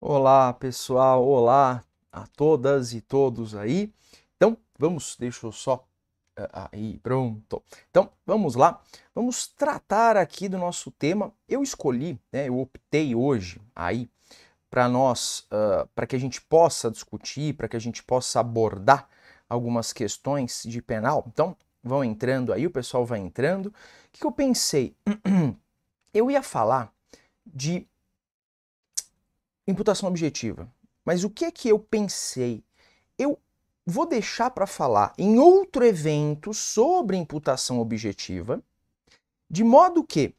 Olá, pessoal. Olá a todas e todos aí. Então, vamos, deixa eu só eh, aí, pronto. Então, vamos lá. Vamos tratar aqui do nosso tema. Eu escolhi, né, eu optei hoje aí para nós, uh, ah, para que a gente possa discutir, para que a gente possa abordar algumas questões de penal. Então, vão entrando aí, o pessoal vai entrando. O que, que eu pensei? eu ia falar de imputação objetiva. Mas o que é que eu pensei? Eu vou deixar para falar em outro evento sobre imputação objetiva, de modo que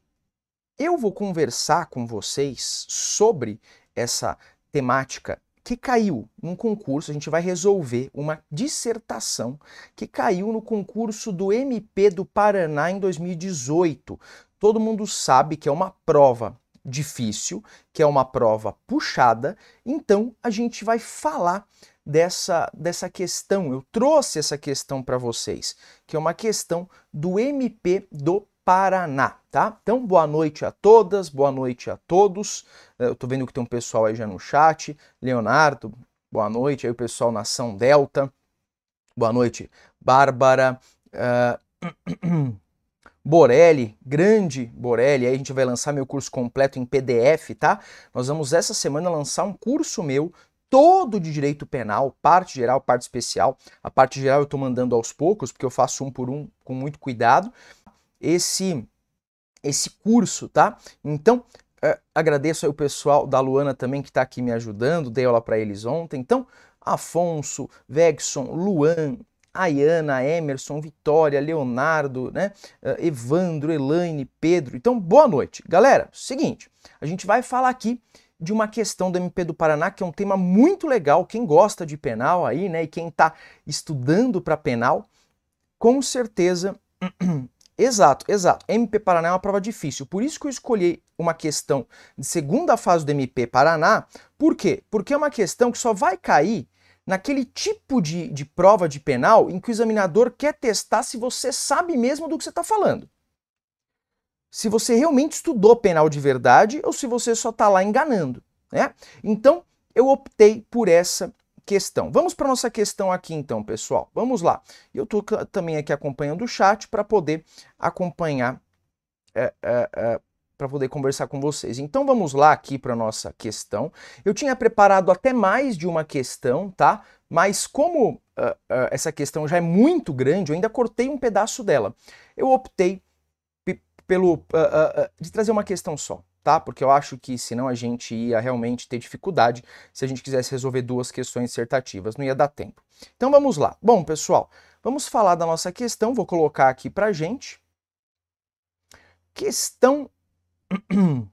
eu vou conversar com vocês sobre essa temática que caiu num concurso, a gente vai resolver uma dissertação que caiu no concurso do MP do Paraná em 2018. Todo mundo sabe que é uma prova difícil, que é uma prova puxada, então a gente vai falar dessa, dessa questão. Eu trouxe essa questão para vocês, que é uma questão do MP do Paraná, tá? Então, boa noite a todas, boa noite a todos. Eh, eu tô vendo que tem um pessoal aí já no chat. Leonardo, boa noite. Aí o pessoal na São Delta, boa noite. Bárbara. Uh... Borelli, grande Borelli, aí a gente vai lançar meu curso completo em PDF, tá? Nós vamos essa semana lançar um curso meu todo de direito penal, parte geral, parte especial. A parte geral eu estou mandando aos poucos, porque eu faço um por um com muito cuidado. Esse esse curso, tá? Então, é, agradeço aí o pessoal da Luana também que está aqui me ajudando, dei aula para eles ontem. Então, Afonso, Vexon, Luan, Ayana, Emerson, Vitória, Leonardo, né? Eh, Evandro, Elaine, Pedro. Então, boa noite. Galera, seguinte, a gente vai falar aqui de uma questão do MP do Paraná, que é um tema muito legal. Quem gosta de penal aí, né, e quem está estudando para penal, com certeza. exato, exato. MP Paraná é uma prova difícil. Por isso que eu escolhi uma questão de segunda fase do MP Paraná. Por quê? Porque é uma questão que só vai cair naquele tipo de, de prova de penal em que o examinador quer testar se você sabe mesmo do que você está falando. Se você realmente estudou penal de verdade ou se você só está lá enganando. Né? Então, eu optei por essa questão. Vamos para nossa questão aqui então, pessoal. Vamos lá. Eu estou também aqui acompanhando o chat para poder acompanhar é, é, é, para poder conversar com vocês. Então vamos lá aqui para nossa questão. Eu tinha preparado até mais de uma questão, tá? Mas como uh, uh, essa questão já é muito grande, eu ainda cortei um pedaço dela. Eu optei pelo uh, de trazer uma questão só, tá? Porque eu acho que senão a gente ia realmente ter dificuldade se a gente quisesse resolver duas questões dissertativas, não ia dar tempo. Então vamos lá. Bom, pessoal, vamos falar da nossa questão, vou colocar aqui para gente. Questão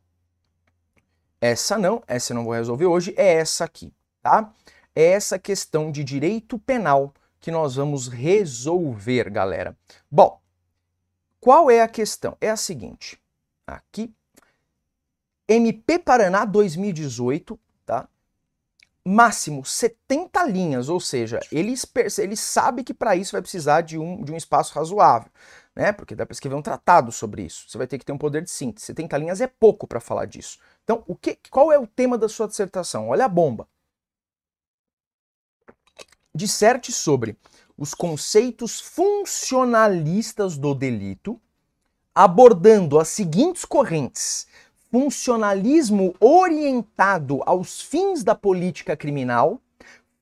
Essa não, essa eu não vou resolver hoje, é essa aqui, tá? É essa questão de direito penal que nós vamos resolver, galera. Bom, qual é a questão? É a seguinte, aqui, MP Paraná 2018, tá? máximo 70 linhas, ou seja, ele, ele sabe que para isso vai precisar de um, de um espaço razoável né? Porque dá para escrever um tratado sobre isso. Você vai ter que ter um poder de síntese. 70 linhas é pouco para falar disso. Então, o que, qual é o tema da sua dissertação? Olha a bomba. Disserte sobre os conceitos funcionalistas do delito, abordando as seguintes correntes: funcionalismo orientado aos fins da política criminal,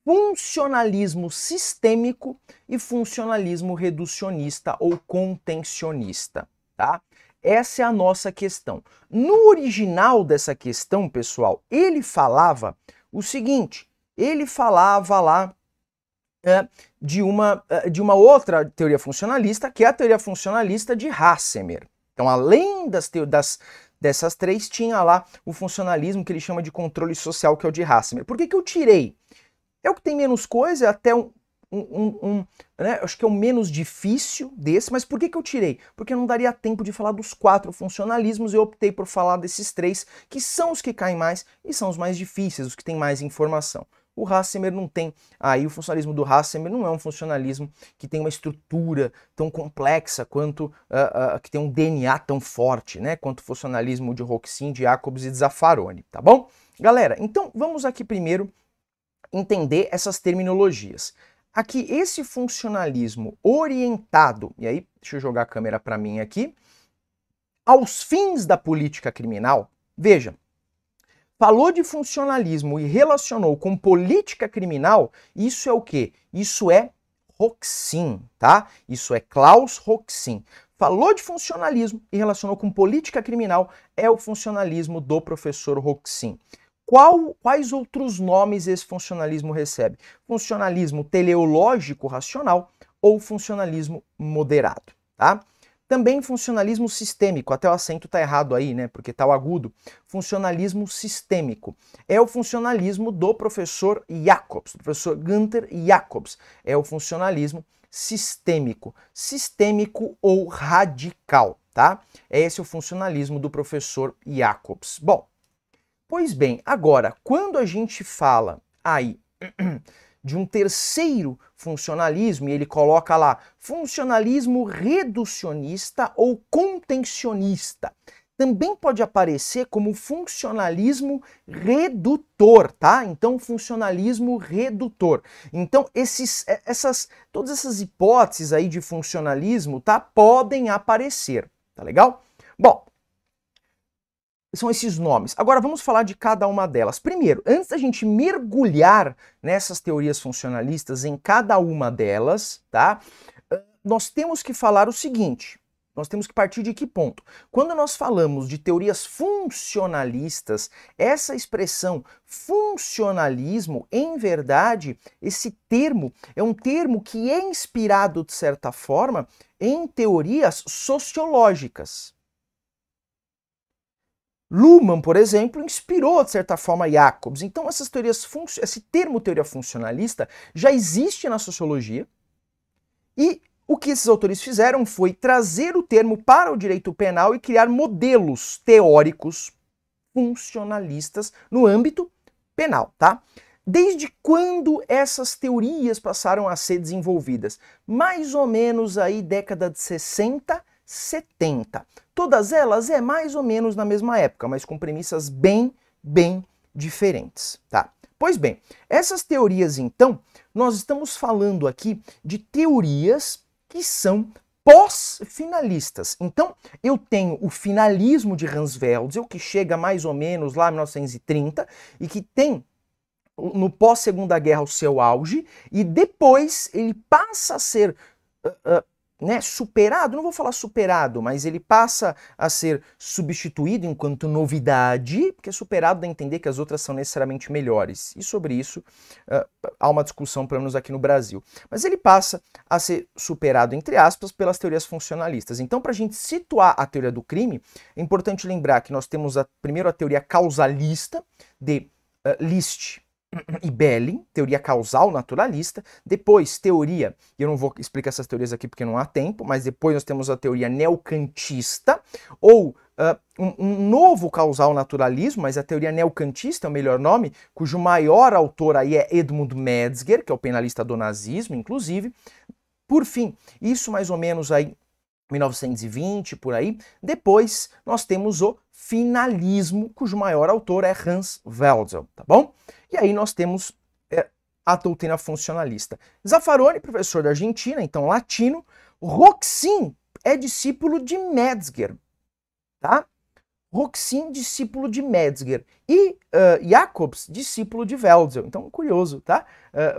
funcionalismo sistêmico e funcionalismo reducionista ou contencionista, tá? Essa é a nossa questão. No original dessa questão, pessoal, ele falava o seguinte: ele falava lá é, de, uma, é, de uma outra teoria funcionalista, que é a teoria funcionalista de Hassemer. Então, além das, das, dessas três, tinha lá o funcionalismo que ele chama de controle social, que é o de Hassemer. Por que, que eu tirei é o que tem menos coisa, é até um, um, um, um né? acho que é o menos difícil desse, mas por que, que eu tirei? Porque não daria tempo de falar dos quatro funcionalismos, eu optei por falar desses três, que são os que caem mais e são os mais difíceis, os que têm mais informação. O Hassemer não tem. Aí ah, o funcionalismo do Hassemer não é um funcionalismo que tem uma estrutura tão complexa quanto uh, uh, que tem um DNA tão forte, né? Quanto o funcionalismo de Roxin, de Jacobs e de Zaffaroni, tá bom? Galera, então vamos aqui primeiro entender essas terminologias. Aqui, esse funcionalismo orientado, e aí deixa eu jogar a câmera para mim aqui, aos fins da política criminal, veja, falou de funcionalismo e relacionou com política criminal, isso é o quê? Isso é Roxin, tá? Isso é Klaus Roxin. Falou de funcionalismo e relacionou com política criminal, é o funcionalismo do professor Roxin. Qual, quais outros nomes esse funcionalismo recebe? Funcionalismo teleológico racional ou funcionalismo moderado, tá? Também funcionalismo sistêmico, até o acento tá errado aí, né, porque tá o agudo. Funcionalismo sistêmico é o funcionalismo do professor Jacobs, do professor Gunther Jacobs. É o funcionalismo sistêmico, sistêmico ou radical, tá? É esse é o funcionalismo do professor Jacobs. Bom, Pois bem, agora, quando a gente fala aí de um terceiro funcionalismo, e ele coloca lá funcionalismo reducionista ou contencionista. Também pode aparecer como funcionalismo redutor, tá? Então, funcionalismo redutor. Então, esses, é, essas, todas essas hipóteses aí de funcionalismo, tá? Podem aparecer, tá legal? Bom, são esses nomes. Agora vamos falar de cada uma delas. Primeiro, antes da gente mergulhar nessas teorias funcionalistas, em cada uma delas, tá? Ah, nós temos que falar o seguinte. Nós temos que partir de que ponto? Quando nós falamos de teorias funcionalistas, essa expressão funcionalismo, em verdade, esse termo é um termo que é inspirado, de certa forma, em teorias sociológicas. Luhmann, por exemplo, inspirou, de certa forma, Jacobs. Então, essas teorias esse termo teoria funcionalista já existe na sociologia. E o que esses autores fizeram foi trazer o termo para o direito penal e criar modelos teóricos funcionalistas no âmbito penal, tá? Desde quando essas teorias passaram a ser desenvolvidas? Mais ou menos aí década de 60, 70. Todas elas é mais ou menos na mesma época, mas com premissas bem, bem diferentes, tá? Pois bem, essas teorias então, nós estamos falando aqui de teorias que são pós-finalistas. Então, eu tenho o finalismo de Hans Welzel, que chega mais ou menos lá em 1930 e que tem no pós-segunda guerra o seu auge e depois ele passa a ser uh, uh, né, superado, não vou falar superado, mas ele passa a ser substituído enquanto novidade, porque é superado dá a entender que as outras são necessariamente melhores. E sobre isso uh, há uma discussão, pelo menos aqui no Brasil. Mas ele passa a ser superado, entre aspas, pelas teorias funcionalistas. Então, para a gente situar a teoria do crime, é importante lembrar que nós temos a, primeiro a teoria causalista de uh, Liszt, e Belling, teoria causal naturalista. Depois, teoria, e eu não vou explicar essas teorias aqui porque não há tempo, mas depois nós temos a teoria neocantista, ou uh, um, um, novo causal naturalismo, mas a teoria neocantista é o melhor nome, cujo maior autor aí é Edmund Metzger, que é o penalista do nazismo, inclusive. Por fim, isso mais ou menos aí 1920 por aí. Depois nós temos o finalismo, cujo maior autor é Hans Welzel, tá bom? E aí nós temos é, a doutrina funcionalista. Zaffaroni, professor da Argentina, então latino, Roxin é discípulo de Metzger, tá? Roxin, discípulo de Metzger, e uh, Jacobs, discípulo de Welzel. Então, curioso, tá?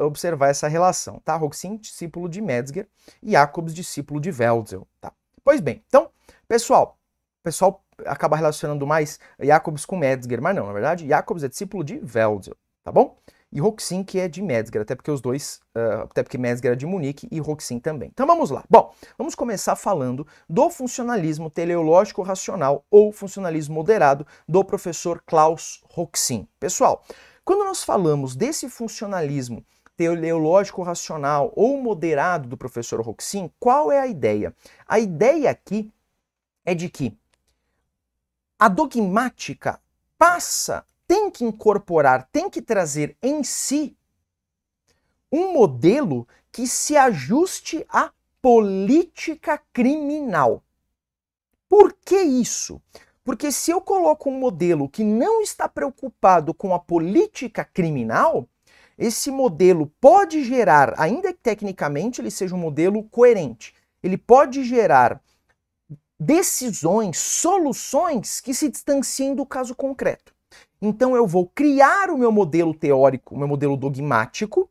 Uh, observar essa relação, tá? Roxin, discípulo de Metzger, e Jacobs, discípulo de Welzel, tá? Pois bem, então, pessoal, pessoal acaba relacionando mais Jacobs com Metzger, mas não, na verdade, Jacobs é discípulo de Welzel, tá bom? e Roxin, que é de Metzger, até porque os dois, uh, até porque Metzger é de Munique e Roxin também. Então vamos lá. Bom, vamos começar falando do funcionalismo teleológico racional ou funcionalismo moderado do professor Klaus Roxin. Pessoal, quando nós falamos desse funcionalismo teleológico racional ou moderado do professor Roxin, qual é a ideia? A ideia aqui é de que a dogmática passa tem que incorporar, tem que trazer em si um modelo que se ajuste à política criminal. Por que isso? Porque se eu coloco um modelo que não está preocupado com a política criminal, esse modelo pode gerar, ainda que tecnicamente ele seja um modelo coerente, ele pode gerar decisões, soluções que se distanciem do caso concreto. Então eu vou criar o meu modelo teórico, o meu modelo dogmático,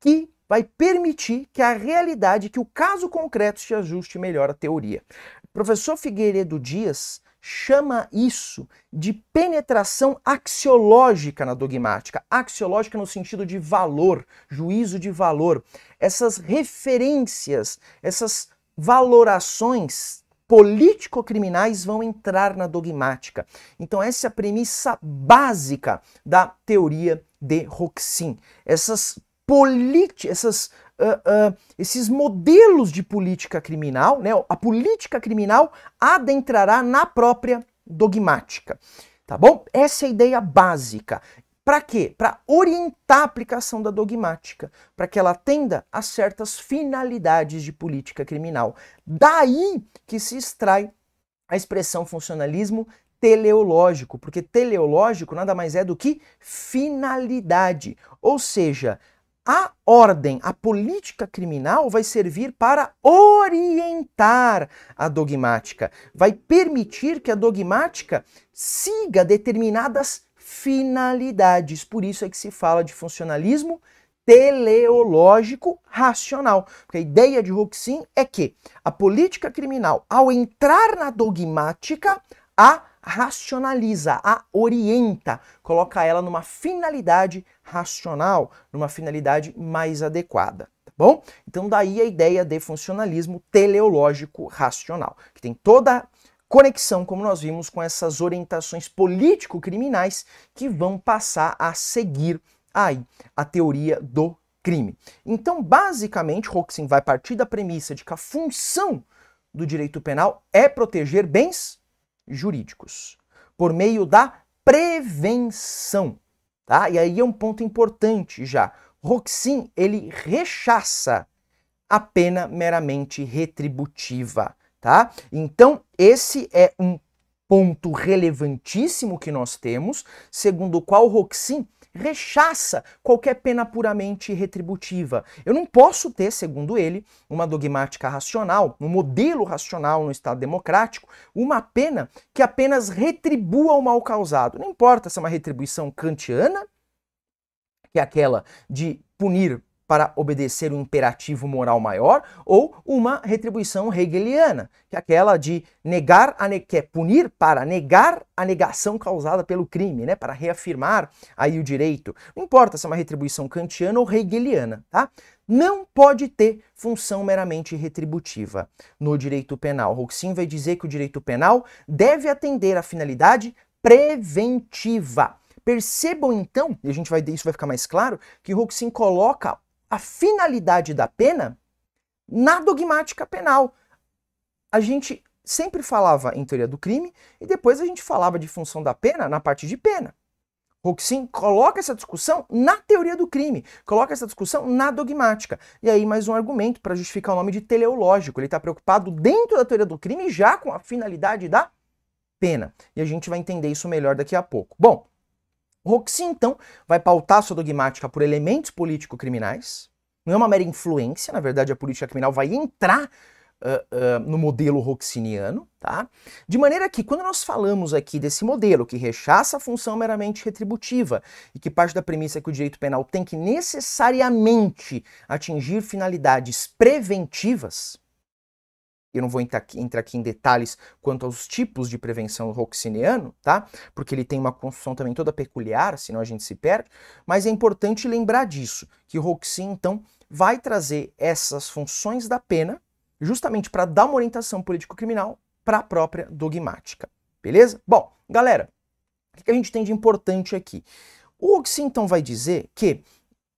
que vai permitir que a realidade, que o caso concreto se ajuste melhor à teoria. O professor Figueiredo Dias chama isso de penetração axiológica na dogmática, axiológica no sentido de valor, juízo de valor. Essas referências, essas valorações político-criminais vão entrar na dogmática. Então, essa é a premissa básica da teoria de Roxin. Essas políticas, essas, uh, uh, esses modelos de política criminal, né? a política criminal adentrará na própria dogmática. Tá bom? Essa é a ideia básica. Para quê? Para orientar a aplicação da dogmática, para que ela atenda a certas finalidades de política criminal. Daí que se extrai a expressão funcionalismo teleológico, porque teleológico nada mais é do que finalidade, ou seja, a ordem, a política criminal vai servir para orientar a dogmática, vai permitir que a dogmática siga determinadas finalidades. Por isso é que se fala de funcionalismo teleológico racional. Porque a ideia de Huxin é que a política criminal, ao entrar na dogmática, a racionaliza, a orienta, coloca ela numa finalidade racional, numa finalidade mais adequada. Tá bom? Então, daí a ideia de funcionalismo teleológico racional, que tem toda conexão, como nós vimos, com essas orientações político-criminais que vão passar a seguir aí a teoria do crime. Então, basicamente, Hoxin vai partir da premissa de que a função do direito penal é proteger bens jurídicos por meio da prevenção, tá? E aí é um ponto importante já. Roxin, ele rechaça a pena meramente retributiva tá? Então, esse é um ponto relevantíssimo que nós temos, segundo o qual Roxin rechaça qualquer pena puramente retributiva. Eu não posso ter, segundo ele, uma dogmática racional, um modelo racional no Estado democrático, uma pena que apenas retribua o mal causado. Não importa se é uma retribuição kantiana, que é aquela de punir para obedecer um imperativo moral maior, ou uma retribuição hegeliana, que é aquela de negar a ne que é punir para negar a negação causada pelo crime, né, para reafirmar aí o direito. Não importa se é uma retribuição kantiana ou hegeliana, tá? Não pode ter função meramente retributiva no direito penal. Roxin vai dizer que o direito penal deve atender à finalidade preventiva. Percebam então, e a gente vai isso vai ficar mais claro, que Roxin coloca a finalidade da pena na dogmática penal. A gente sempre falava em teoria do crime e depois a gente falava de função da pena na parte de pena. Roxin coloca essa discussão na teoria do crime, coloca essa discussão na dogmática. E aí, mais um argumento para justificar o nome de teleológico. Ele está preocupado dentro da teoria do crime já com a finalidade da pena. E a gente vai entender isso melhor daqui a pouco. Bom, Roxy, então, vai pautar sua dogmática por elementos político-criminais, não é uma mera influência, na verdade a política criminal vai entrar Uh, uh, no modelo roxiniano, tá? De maneira que, quando nós falamos aqui desse modelo que rechaça a função meramente retributiva e que parte da premissa que o direito penal tem que necessariamente atingir finalidades preventivas, eu não vou entrar aqui, entrar aqui, em detalhes quanto aos tipos de prevenção roxineano, tá? Porque ele tem uma construção também toda peculiar, senão a gente se perde, mas é importante lembrar disso, que o roxin, então, vai trazer essas funções da pena justamente para dar uma orientação político-criminal para a própria dogmática, beleza? Bom, galera, o que a gente tem de importante aqui? O roxin, então, vai dizer que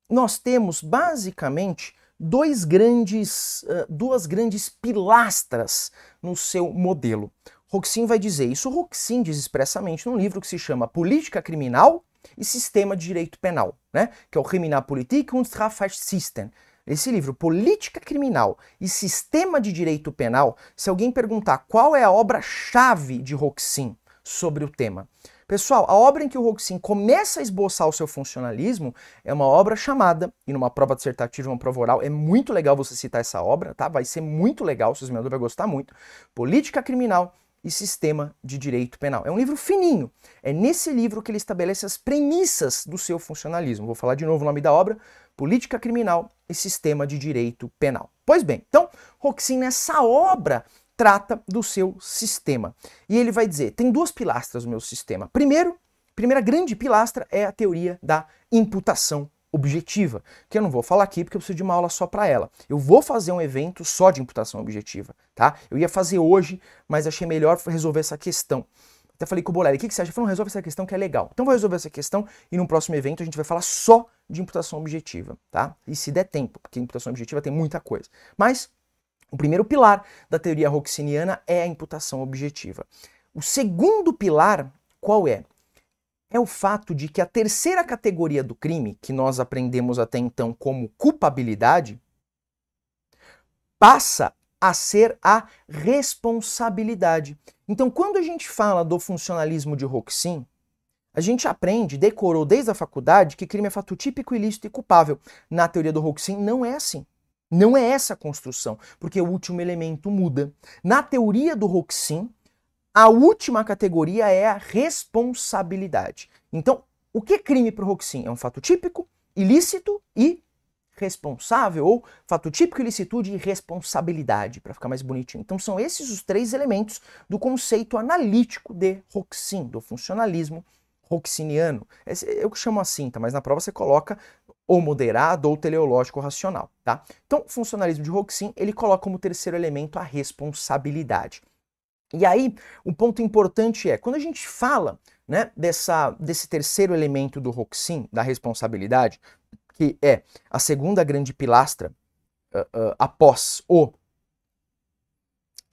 nós temos, basicamente, dois grandes, duas grandes pilastras no seu modelo. Roxin vai dizer isso. Roxin diz expressamente num livro que se chama Política Criminal e Sistema de Direito Penal, né? que é o Kriminalpolitik und Strafrechtssystem. Esse livro, Política Criminal e Sistema de Direito Penal, se alguém perguntar qual é a obra-chave de Roxin sobre o tema, Pessoal, a obra em que o Roxin começa a esboçar o seu funcionalismo é uma obra chamada, e numa prova dissertativa, uma prova oral, é muito legal você citar essa obra, tá? Vai ser muito legal, seu examinador vai gostar muito. Política Criminal e Sistema de Direito Penal. É um livro fininho. É nesse livro que ele estabelece as premissas do seu funcionalismo. Vou falar de novo o nome da obra: Política Criminal e Sistema de Direito Penal. Pois bem, então, Roxin, nessa obra, trata do seu sistema. E ele vai dizer: tem duas pilastras no meu sistema. Primeiro, primeira grande pilastra é a teoria da imputação objetiva, que eu não vou falar aqui porque eu preciso de uma aula só para ela. Eu vou fazer um evento só de imputação objetiva, tá? Eu ia fazer hoje, mas achei melhor resolver essa questão. Até falei com o Bolero o que, que você acha? Falei, não, resolve essa questão que é legal. Então vou resolver essa questão e no próximo evento a gente vai falar só de imputação objetiva, tá? E se der tempo, porque imputação objetiva tem muita coisa. Mas o primeiro pilar da teoria roxiniana é a imputação objetiva. O segundo pilar, qual é? É o fato de que a terceira categoria do crime, que nós aprendemos até então como culpabilidade, passa a ser a responsabilidade. Então, quando a gente fala do funcionalismo de Roxin, a gente aprende, decorou desde a faculdade, que crime é fato típico, ilícito e culpável. Na teoria do Roxin, não é assim. Não é essa a construção, porque o último elemento muda. Na teoria do Roxin, a última categoria é a responsabilidade. Então, o que é crime para o Roxin? É um fato típico, ilícito e responsável, ou fato típico, ilicitude e responsabilidade, para ficar mais bonitinho. Então, são esses os três elementos do conceito analítico de Roxin, do funcionalismo roxiniano. Eu chamo assim, tá? Mas na prova você coloca ou moderado ou teleológico racional, tá? Então, o funcionalismo de Roxin, ele coloca como terceiro elemento a responsabilidade. E aí, um ponto importante é, quando a gente fala, né, dessa, desse terceiro elemento do Roxin, da responsabilidade, que é a segunda grande pilastra uh, uh, após o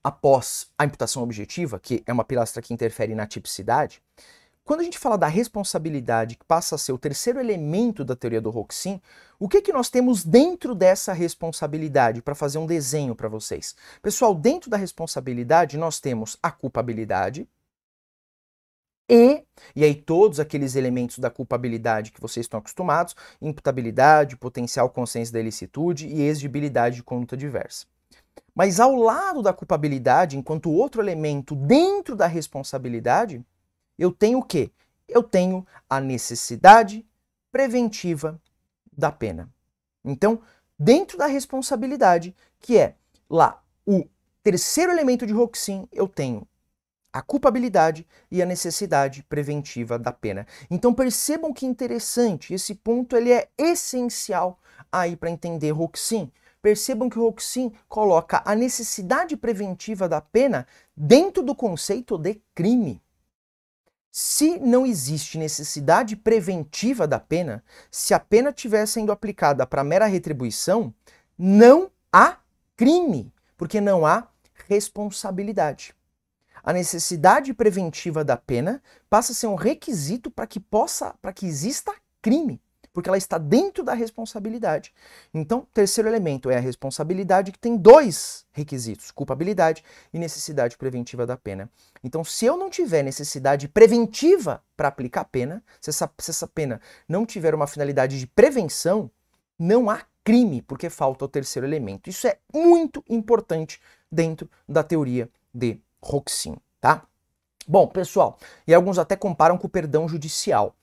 após a imputação objetiva, que é uma pilastra que interfere na tipicidade, quando a gente fala da responsabilidade, que passa a ser o terceiro elemento da teoria do Roxin, o que, que nós temos dentro dessa responsabilidade para fazer um desenho para vocês? Pessoal, dentro da responsabilidade nós temos a culpabilidade, e, e aí todos aqueles elementos da culpabilidade que vocês estão acostumados, imputabilidade, potencial consciência da ilicitude e exigibilidade de conduta diversa. Mas ao lado da culpabilidade, enquanto outro elemento dentro da responsabilidade, eu tenho o quê? Eu tenho a necessidade preventiva da pena. Então, dentro da responsabilidade, que é lá o terceiro elemento de Roxin, eu tenho a culpabilidade e a necessidade preventiva da pena. Então percebam que interessante, esse ponto ele é essencial aí para entender Roxin. Percebam que o Roxin coloca a necessidade preventiva da pena dentro do conceito de crime. Se não existe necessidade preventiva da pena, se a pena estiver sendo aplicada para mera retribuição, não há crime, porque não há responsabilidade. A necessidade preventiva da pena passa a ser um requisito para que possa, para que exista crime porque ela está dentro da responsabilidade. Então, terceiro elemento é a responsabilidade, que tem dois requisitos: culpabilidade e necessidade preventiva da pena. Então, se eu não tiver necessidade preventiva para aplicar a pena, se essa, se essa pena não tiver uma finalidade de prevenção, não há crime, porque falta o terceiro elemento. Isso é muito importante dentro da teoria de Roxin, tá? Bom, pessoal, e alguns até comparam com o perdão judicial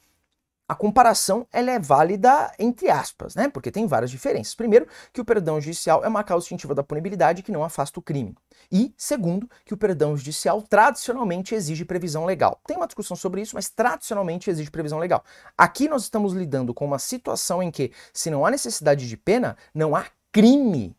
a comparação ela é válida entre aspas, né? Porque tem várias diferenças. Primeiro, que o perdão judicial é uma causa distintiva da punibilidade que não afasta o crime. E, segundo, que o perdão judicial tradicionalmente exige previsão legal. Tem uma discussão sobre isso, mas tradicionalmente exige previsão legal. Aqui nós estamos lidando com uma situação em que, se não há necessidade de pena, não há crime.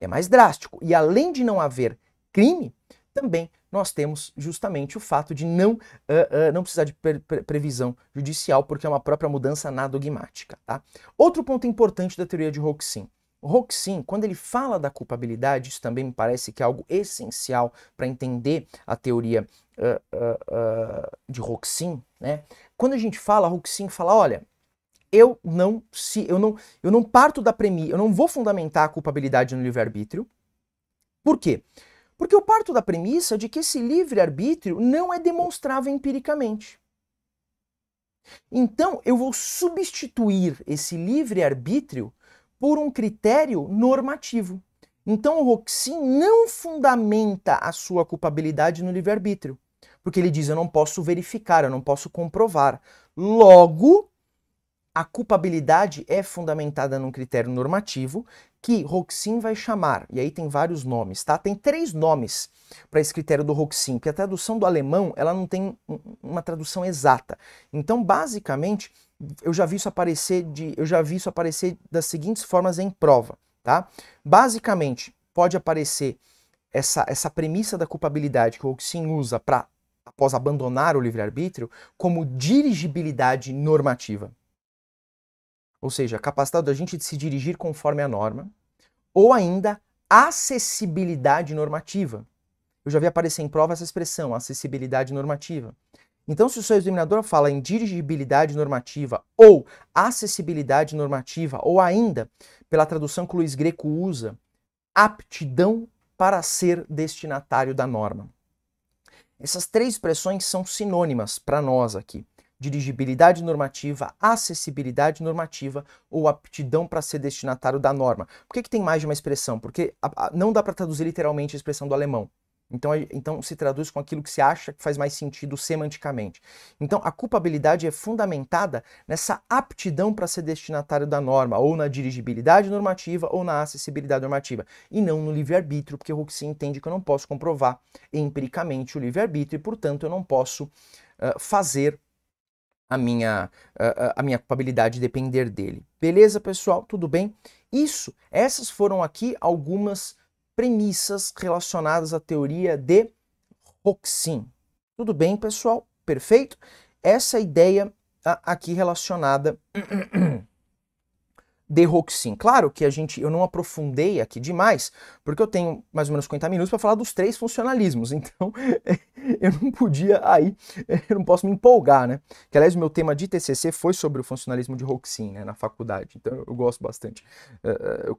É mais drástico. E além de não haver crime, também nós temos justamente o fato de não, uh, uh, não precisar de pre pre previsão judicial, porque é uma própria mudança na dogmática. Tá? Outro ponto importante da teoria de Roxin. Roxin, quando ele fala da culpabilidade, isso também me parece que é algo essencial para entender a teoria uh, de Roxin, né? quando a gente fala, Roxin fala, olha, eu não se eu não eu não parto da premissa, eu não vou fundamentar a culpabilidade no livre-arbítrio. Por quê? Porque eu parto da premissa de que esse livre-arbítrio não é demonstrável empiricamente. Então eu vou substituir esse livre-arbítrio por um critério normativo. Então o Roxin não fundamenta a sua culpabilidade no livre-arbítrio, porque ele diz: eu não posso verificar, eu não posso comprovar. Logo, a culpabilidade é fundamentada num critério normativo que Roxin vai chamar, e aí tem vários nomes, tá? Tem três nomes para esse critério do Roxin, porque a tradução do alemão, ela não tem uma tradução exata. Então, basicamente, eu já vi isso aparecer de eu já vi isso aparecer das seguintes formas em prova, tá? Basicamente, pode aparecer essa, essa premissa da culpabilidade que o Roxin usa para após abandonar o livre-arbítrio como dirigibilidade normativa ou seja, capacidade da gente de se dirigir conforme a norma, ou ainda acessibilidade normativa. Eu já vi aparecer em prova essa expressão, acessibilidade normativa. Então, se o seu examinador fala em dirigibilidade normativa ou acessibilidade normativa, ou ainda, pela tradução que o Luiz Greco usa, aptidão para ser destinatário da norma. Essas três expressões são sinônimas para nós aqui dirigibilidade normativa, acessibilidade normativa ou aptidão para ser destinatário da norma. Por que, que tem mais de uma expressão? Porque a, a, não dá para traduzir literalmente a expressão do alemão. Então, então se traduz com aquilo que se acha que faz mais sentido semanticamente. Então a culpabilidade é fundamentada nessa aptidão para ser destinatário da norma, ou na dirigibilidade normativa, ou na acessibilidade normativa, e não no livre-arbítrio, porque o Huxley entende que eu não posso comprovar empiricamente o livre-arbítrio e, portanto, eu não posso uh, fazer a minha, a, a minha culpabilidade depender dele. Beleza, pessoal? Tudo bem? Isso, essas foram aqui algumas premissas relacionadas à teoria de Roxin. Tudo bem, pessoal? Perfeito? Essa é ideia aqui relacionada de Roxin. Claro que a gente, eu não aprofundei aqui demais, porque eu tenho mais ou menos 50 minutos para falar dos três funcionalismos, então eh, eu não podia aí, eh, eu não posso me empolgar, né? Que aliás, o meu tema de TCC foi sobre o funcionalismo de Roxin, né, na faculdade, então eu gosto bastante uh,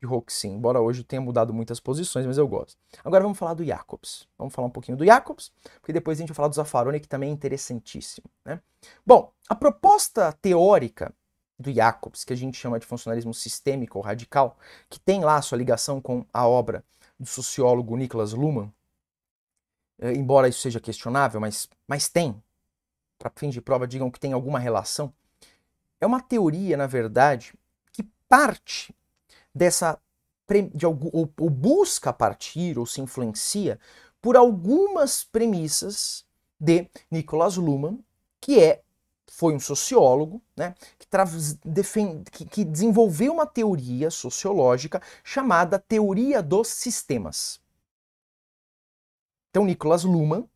de Roxin, embora hoje tenha mudado muitas posições, mas eu gosto. Agora vamos falar do Jacobs, vamos falar um pouquinho do Jacobs, porque depois a gente vai falar do Zaffaroni, que também é interessantíssimo, né? Bom, a proposta teórica do Jacobs, que a gente chama de funcionalismo sistêmico ou radical, que tem lá sua ligação com a obra do sociólogo Nicholas Luhmann, eh, embora isso seja questionável, mas, mas tem, para fim de prova, digam que tem alguma relação, é uma teoria, na verdade, que parte dessa. De, ou, ou busca partir, ou se influencia por algumas premissas de Nicholas Luhmann, que é foi um sociólogo né, que, que, que desenvolveu uma teoria sociológica chamada teoria dos sistemas. Então, Nicholas Luhmann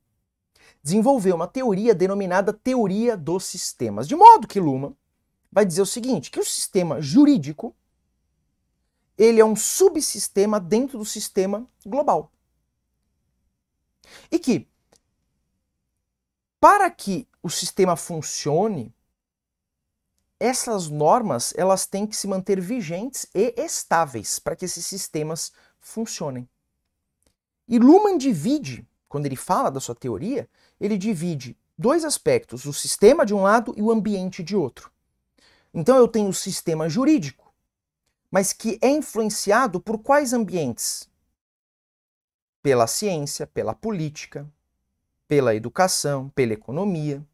desenvolveu uma teoria denominada teoria dos sistemas, de modo que Luhmann vai dizer o seguinte, que o sistema jurídico ele é um subsistema dentro do sistema global. E que para que o sistema funcione, essas normas elas têm que se manter vigentes e estáveis para que esses sistemas funcionem. E Luhmann divide, quando ele fala da sua teoria, ele divide dois aspectos, o sistema de um lado e o ambiente de outro. Então eu tenho o sistema jurídico, mas que é influenciado por quais ambientes? Pela ciência, pela política, pela educação, pela economia.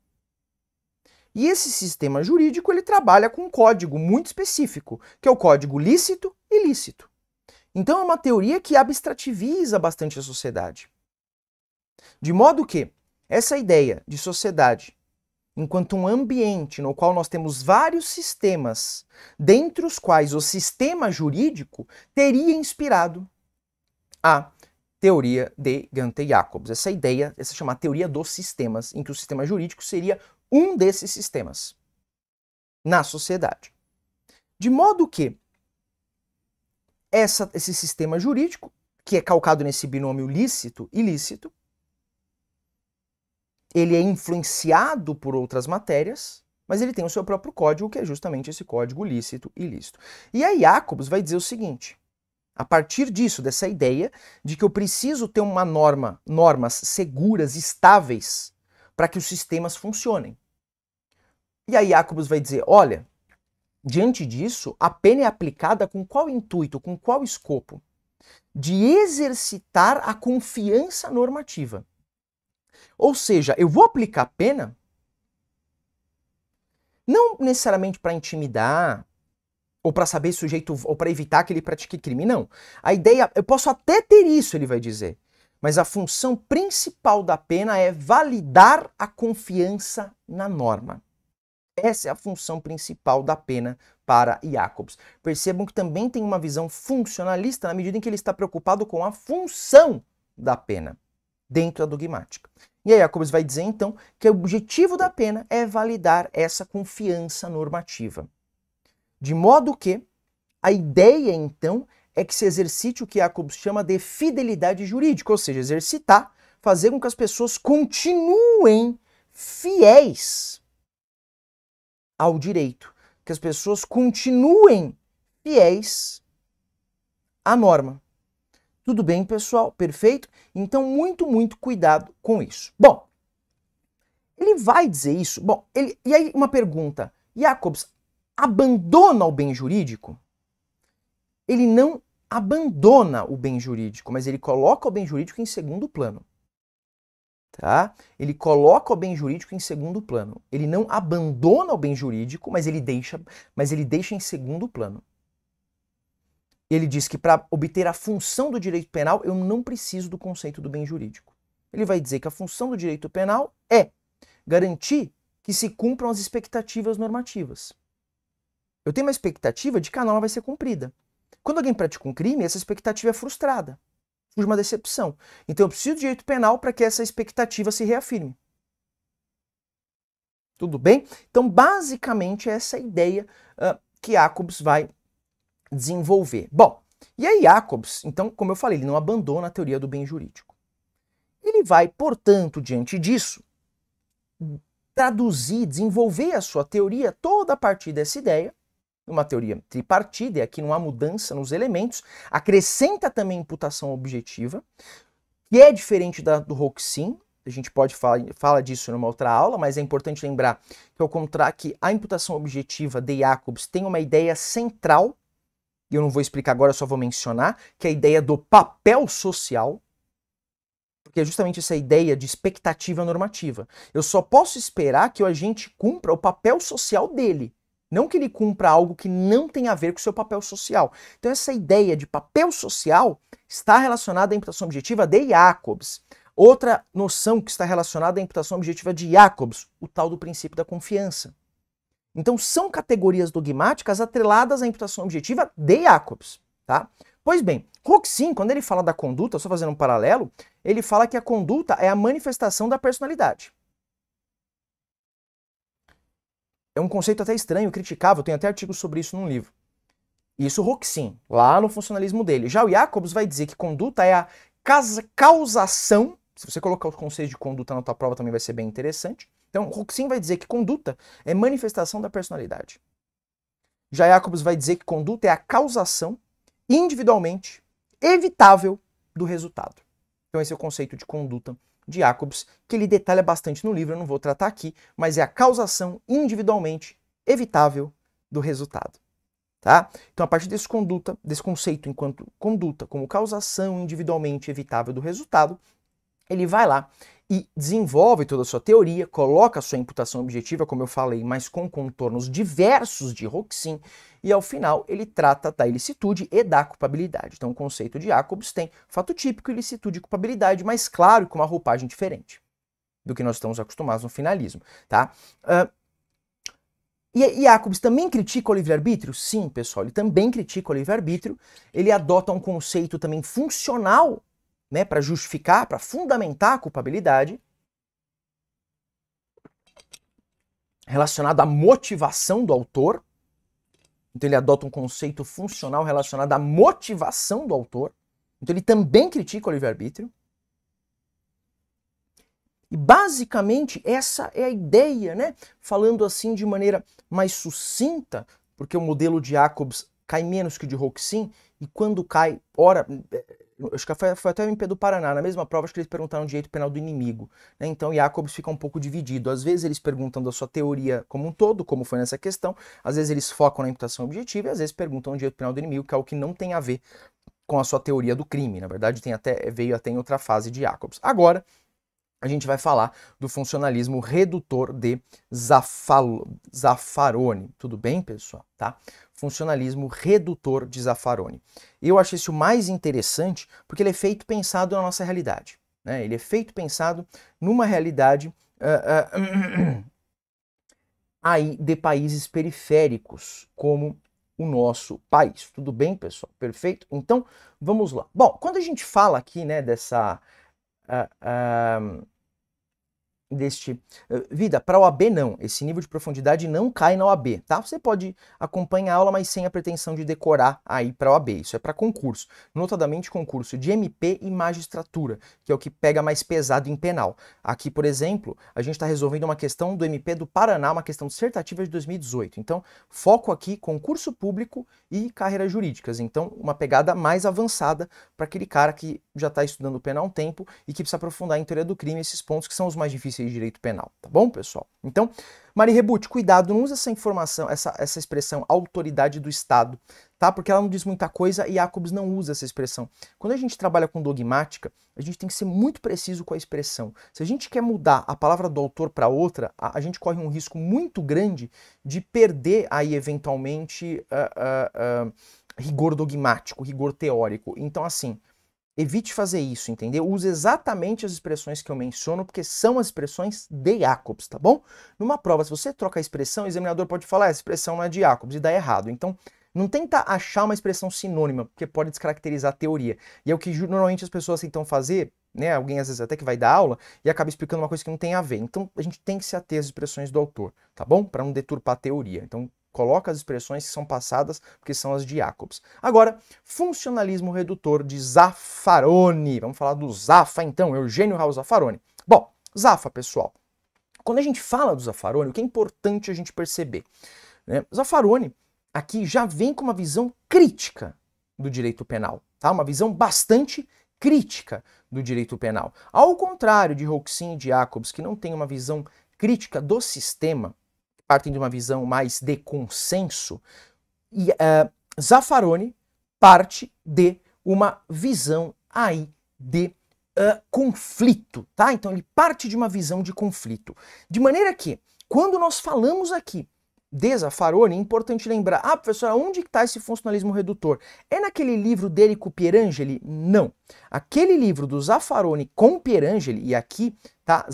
E esse sistema jurídico ele trabalha com um código muito específico, que é o código lícito e ilícito. Então é uma teoria que abstrativiza bastante a sociedade. De modo que essa ideia de sociedade enquanto um ambiente no qual nós temos vários sistemas, dentre os quais o sistema jurídico teria inspirado a teoria de Gante Jacobs. Essa ideia, essa chamada teoria dos sistemas, em que o sistema jurídico seria um desses sistemas na sociedade. De modo que essa, esse sistema jurídico, que é calcado nesse binômio lícito ilícito, ele é influenciado por outras matérias, mas ele tem o seu próprio código, que é justamente esse código lícito ilícito. E aí Jacobs vai dizer o seguinte: a partir disso, dessa ideia de que eu preciso ter uma norma, normas seguras, estáveis, para que os sistemas funcionem. E aí Jacobus vai dizer: olha, diante disso, a pena é aplicada com qual intuito, com qual escopo? De exercitar a confiança normativa. Ou seja, eu vou aplicar a pena não necessariamente para intimidar, ou para saber sujeito ou para evitar que ele pratique crime, não. A ideia, eu posso até ter isso, ele vai dizer, mas a função principal da pena é validar a confiança na norma. Essa é a função principal da pena para Jacobs. Percebam que também tem uma visão funcionalista na medida em que ele está preocupado com a função da pena dentro da dogmática. E aí Jacobs vai dizer então que o objetivo da pena é validar essa confiança normativa. De modo que a ideia, então, é que se exercite o que Jacobs chama de fidelidade jurídica, ou seja, exercitar, fazer com que as pessoas continuem fiéis ao direito, que as pessoas continuem fiéis à norma. Tudo bem, pessoal? Perfeito? Então, muito, muito cuidado com isso. Bom, ele vai dizer isso. Bom, ele, e aí uma pergunta. Jacobs, abandona o bem jurídico, ele não abandona o bem jurídico, mas ele coloca o bem jurídico em segundo plano. Tá? Ele coloca o bem jurídico em segundo plano. Ele não abandona o bem jurídico, mas ele deixa, mas ele deixa em segundo plano. Ele diz que para obter a função do direito penal, eu não preciso do conceito do bem jurídico. Ele vai dizer que a função do direito penal é garantir que se cumpram as expectativas normativas. Eu tenho uma expectativa de que a norma vai ser cumprida. Quando alguém pratica um crime, essa expectativa é frustrada, surge uma decepção. Então eu preciso de direito penal para que essa expectativa se reafirme. Tudo bem? Então, basicamente, é essa ideia uh, que Jacobs vai desenvolver. Bom, e aí Jacobs, então, como eu falei, ele não abandona a teoria do bem jurídico. Ele vai, portanto, diante disso, traduzir, desenvolver a sua teoria toda a partir dessa ideia uma teoria tripartida, e aqui não há mudança nos elementos, acrescenta também imputação objetiva, que é diferente da do Roxin, a gente pode falar fala disso numa outra aula, mas é importante lembrar que ao contrário que a imputação objetiva de Jacobs tem uma ideia central, e eu não vou explicar agora, só vou mencionar, que é a ideia do papel social, porque é justamente essa ideia de expectativa normativa. Eu só posso esperar que o agente cumpra o papel social dele. Não que ele cumpra algo que não tem a ver com o seu papel social. Então, essa ideia de papel social está relacionada à imputação objetiva de Jacobs. Outra noção que está relacionada à imputação objetiva de Jacobs, o tal do princípio da confiança. Então, são categorias dogmáticas atreladas à imputação objetiva de Jacobs. Tá? Pois bem, Roxin, quando ele fala da conduta, só fazendo um paralelo, ele fala que a conduta é a manifestação da personalidade. é um conceito até estranho, criticável, tem até artigos sobre isso num livro. Isso Roxin, lá no funcionalismo dele. Já o Jacobs vai dizer que conduta é a causação, se você colocar o conceito de conduta na tua prova também vai ser bem interessante. Então, Roxin vai dizer que conduta é manifestação da personalidade. Já Jacobs vai dizer que conduta é a causação individualmente evitável do resultado. Então, esse é o conceito de conduta de Jacobs, que ele detalha bastante no livro, eu não vou tratar aqui, mas é a causação individualmente evitável do resultado. Tá? Então, a partir desse, conduta, desse conceito enquanto conduta como causação individualmente evitável do resultado, ele vai lá e desenvolve toda a sua teoria, coloca a sua imputação objetiva, como eu falei, mas com contornos diversos de Roxin, e ao final ele trata da ilicitude e da culpabilidade. Então o conceito de Jacobs tem fato típico, ilicitude e culpabilidade, mas claro, com uma roupagem diferente do que nós estamos acostumados no finalismo, tá? Uh, e Jacobs também critica o livre-arbítrio? Sim, pessoal, ele também critica o livre-arbítrio. Ele adota um conceito também funcional né, para justificar, para fundamentar a culpabilidade, relacionado à motivação do autor. Então ele adota um conceito funcional relacionado à motivação do autor. Então ele também critica o livre-arbítrio. E basicamente essa é a ideia, né? Falando assim de maneira mais sucinta, porque o modelo de Jacobs cai menos que o de Roxin, e quando cai, ora, acho que foi, foi até o MP do Paraná, na mesma prova, acho que eles perguntaram o direito penal do inimigo. Né? Então, Jacobs fica um pouco dividido. Às vezes eles perguntam da sua teoria como um todo, como foi nessa questão, às vezes eles focam na imputação objetiva e às vezes perguntam o direito penal do inimigo, que é o que não tem a ver com a sua teoria do crime. Na verdade, tem até, veio até em outra fase de Jacobs. Agora, a gente vai falar do funcionalismo redutor de Zaffaroni. Tudo bem, pessoal? Tá? Funcionalismo redutor de Zaffaroni. Eu achei isso mais interessante porque ele é feito pensado na nossa realidade. Né? Ele é feito pensado numa realidade uh, uh, aí de países periféricos, como o nosso país. Tudo bem, pessoal? Perfeito? Então, vamos lá. Bom, quando a gente fala aqui né, dessa. Uh, uh, deste eh, vida. Para a OAB, não. Esse nível de profundidade não cai na OAB, tá? Você pode acompanhar a aula, mas sem a pretensão de decorar aí para a OAB. Isso é para concurso. Notadamente concurso de MP e magistratura, que é o que pega mais pesado em penal. Aqui, por exemplo, a gente está resolvendo uma questão do MP do Paraná, uma questão dissertativa de 2018. Então, foco aqui concurso público e carreiras jurídicas. Então, uma pegada mais avançada para aquele cara que já está estudando penal há um tempo e que precisa aprofundar em teoria do crime esses pontos que são os mais difíceis de direito penal, tá bom, pessoal? Então, Mari Rebute, cuidado, não usa essa informação, essa, essa expressão autoridade do Estado, tá? Porque ela não diz muita coisa e Jacobs não usa essa expressão. Quando a gente trabalha com dogmática, a gente tem que ser muito preciso com a expressão. Se a gente quer mudar a palavra do autor para outra, a, a, gente corre um risco muito grande de perder aí, eventualmente, uh, uh, uh, rigor dogmático, rigor teórico. Então, assim, Evite fazer isso, entendeu? Use exatamente as expressões que eu menciono, porque são as expressões de Jacobs, tá bom? Numa prova, se você troca a expressão, o examinador pode falar, ah, essa expressão não é de Jacobs, e dá errado. Então, não tenta achar uma expressão sinônima, porque pode descaracterizar a teoria. E é o que normalmente as pessoas tentam fazer, né? Alguém às vezes até que vai dar aula e acaba explicando uma coisa que não tem a ver. Então, a gente tem que se ater às expressões do autor, tá bom? Para não deturpar a teoria. Então, coloca as expressões que são passadas, porque são as de Jacobs. Agora, funcionalismo redutor de Zaffaroni. Vamos falar do Zaffa então, Eugênio Raul Zaffaroni. Bom, Zaffa, pessoal. Quando a gente fala do Zaffaroni, o que é importante a gente perceber? Né? Zaffaroni aqui já vem com uma visão crítica do direito penal, tá? Uma visão bastante crítica do direito penal. Ao contrário de Roxin e de Jacobs, que não tem uma visão crítica do sistema, partem de uma visão mais de consenso, e uh, Zaffaroni parte de uma visão aí de uh, conflito, tá? Então ele parte de uma visão de conflito. De maneira que, quando nós falamos aqui de Zaffaroni, é importante lembrar, ah, professor, onde está esse funcionalismo redutor? É naquele livro dele com Pierangeli? Não. Aquele livro do Zaffaroni com Pierangeli, e aqui Tá?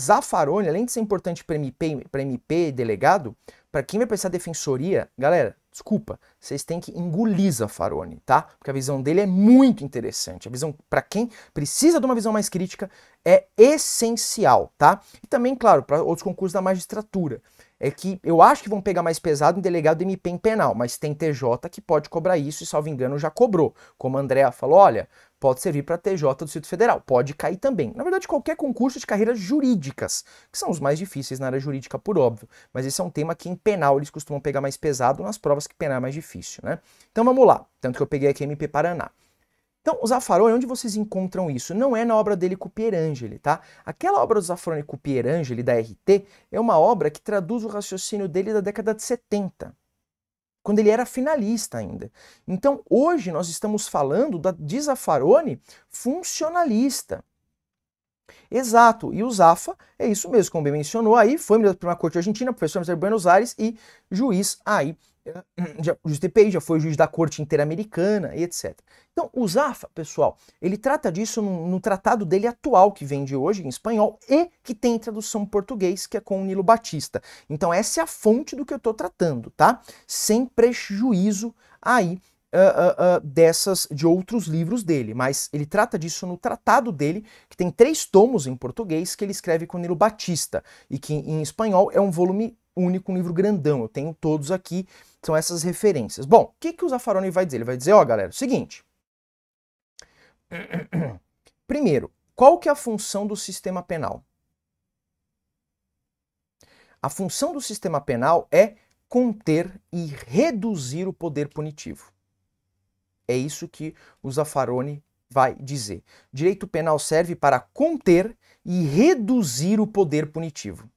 além de ser importante para MP, para MP delegado, para quem vai prestar defensoria, galera, desculpa, vocês têm que engolir Zafarone, tá? Porque a visão dele é muito interessante. A visão, para quem precisa de uma visão mais crítica, é essencial, tá? E também, claro, para outros concursos da magistratura. É que eu acho que vão pegar mais pesado em delegado de MP em penal, mas tem TJ que pode cobrar isso e, salvo engano, já cobrou. Como a Andrea falou, olha, pode servir para TJ do Distrito Federal, pode cair também. Na verdade, qualquer concurso de carreiras jurídicas, que são os mais difíceis na área jurídica, por óbvio, mas esse é um tema que em penal eles costumam pegar mais pesado, nas provas que penal é mais difícil, né? Então vamos lá, tanto que eu peguei aqui MP Paraná. Então, o Zaffaroni, onde vocês encontram isso? Não é na obra dele com Pierangeli, tá? Aquela obra do Zaffaroni com Pierangeli, da RT, é uma obra que traduz o raciocínio dele da década de 70 quando ele era finalista ainda. Então, hoje nós estamos falando da de Zaffaroni funcionalista. Exato, e o Zafa é isso mesmo, como bem mencionou aí, foi ministro da primeira Corte Argentina, professor de Buenos Aires e juiz aí Hum, já, o juiz TPI já foi juiz da Corte Interamericana e etc. Então, o Zafa, pessoal, ele trata disso no, no, tratado dele atual, que vem de hoje em espanhol e que tem tradução português, que é com o Nilo Batista. Então, essa é a fonte do que eu estou tratando, tá? Sem prejuízo aí Uh, uh, uh, dessas de outros livros dele, mas ele trata disso no tratado dele, que tem três tomos em português que ele escreve com Nilo Batista e que em espanhol é um volume único, um livro grandão. Eu tenho todos aqui são essas referências. Bom, o que, que o Zaffaroni vai dizer? Ele vai dizer, ó, oh, galera, seguinte. Primeiro, qual que é a função do sistema penal? A função do sistema penal é conter e reduzir o poder punitivo. É isso que o Zaffaroni vai dizer. Direito penal serve para conter e reduzir o poder punitivo.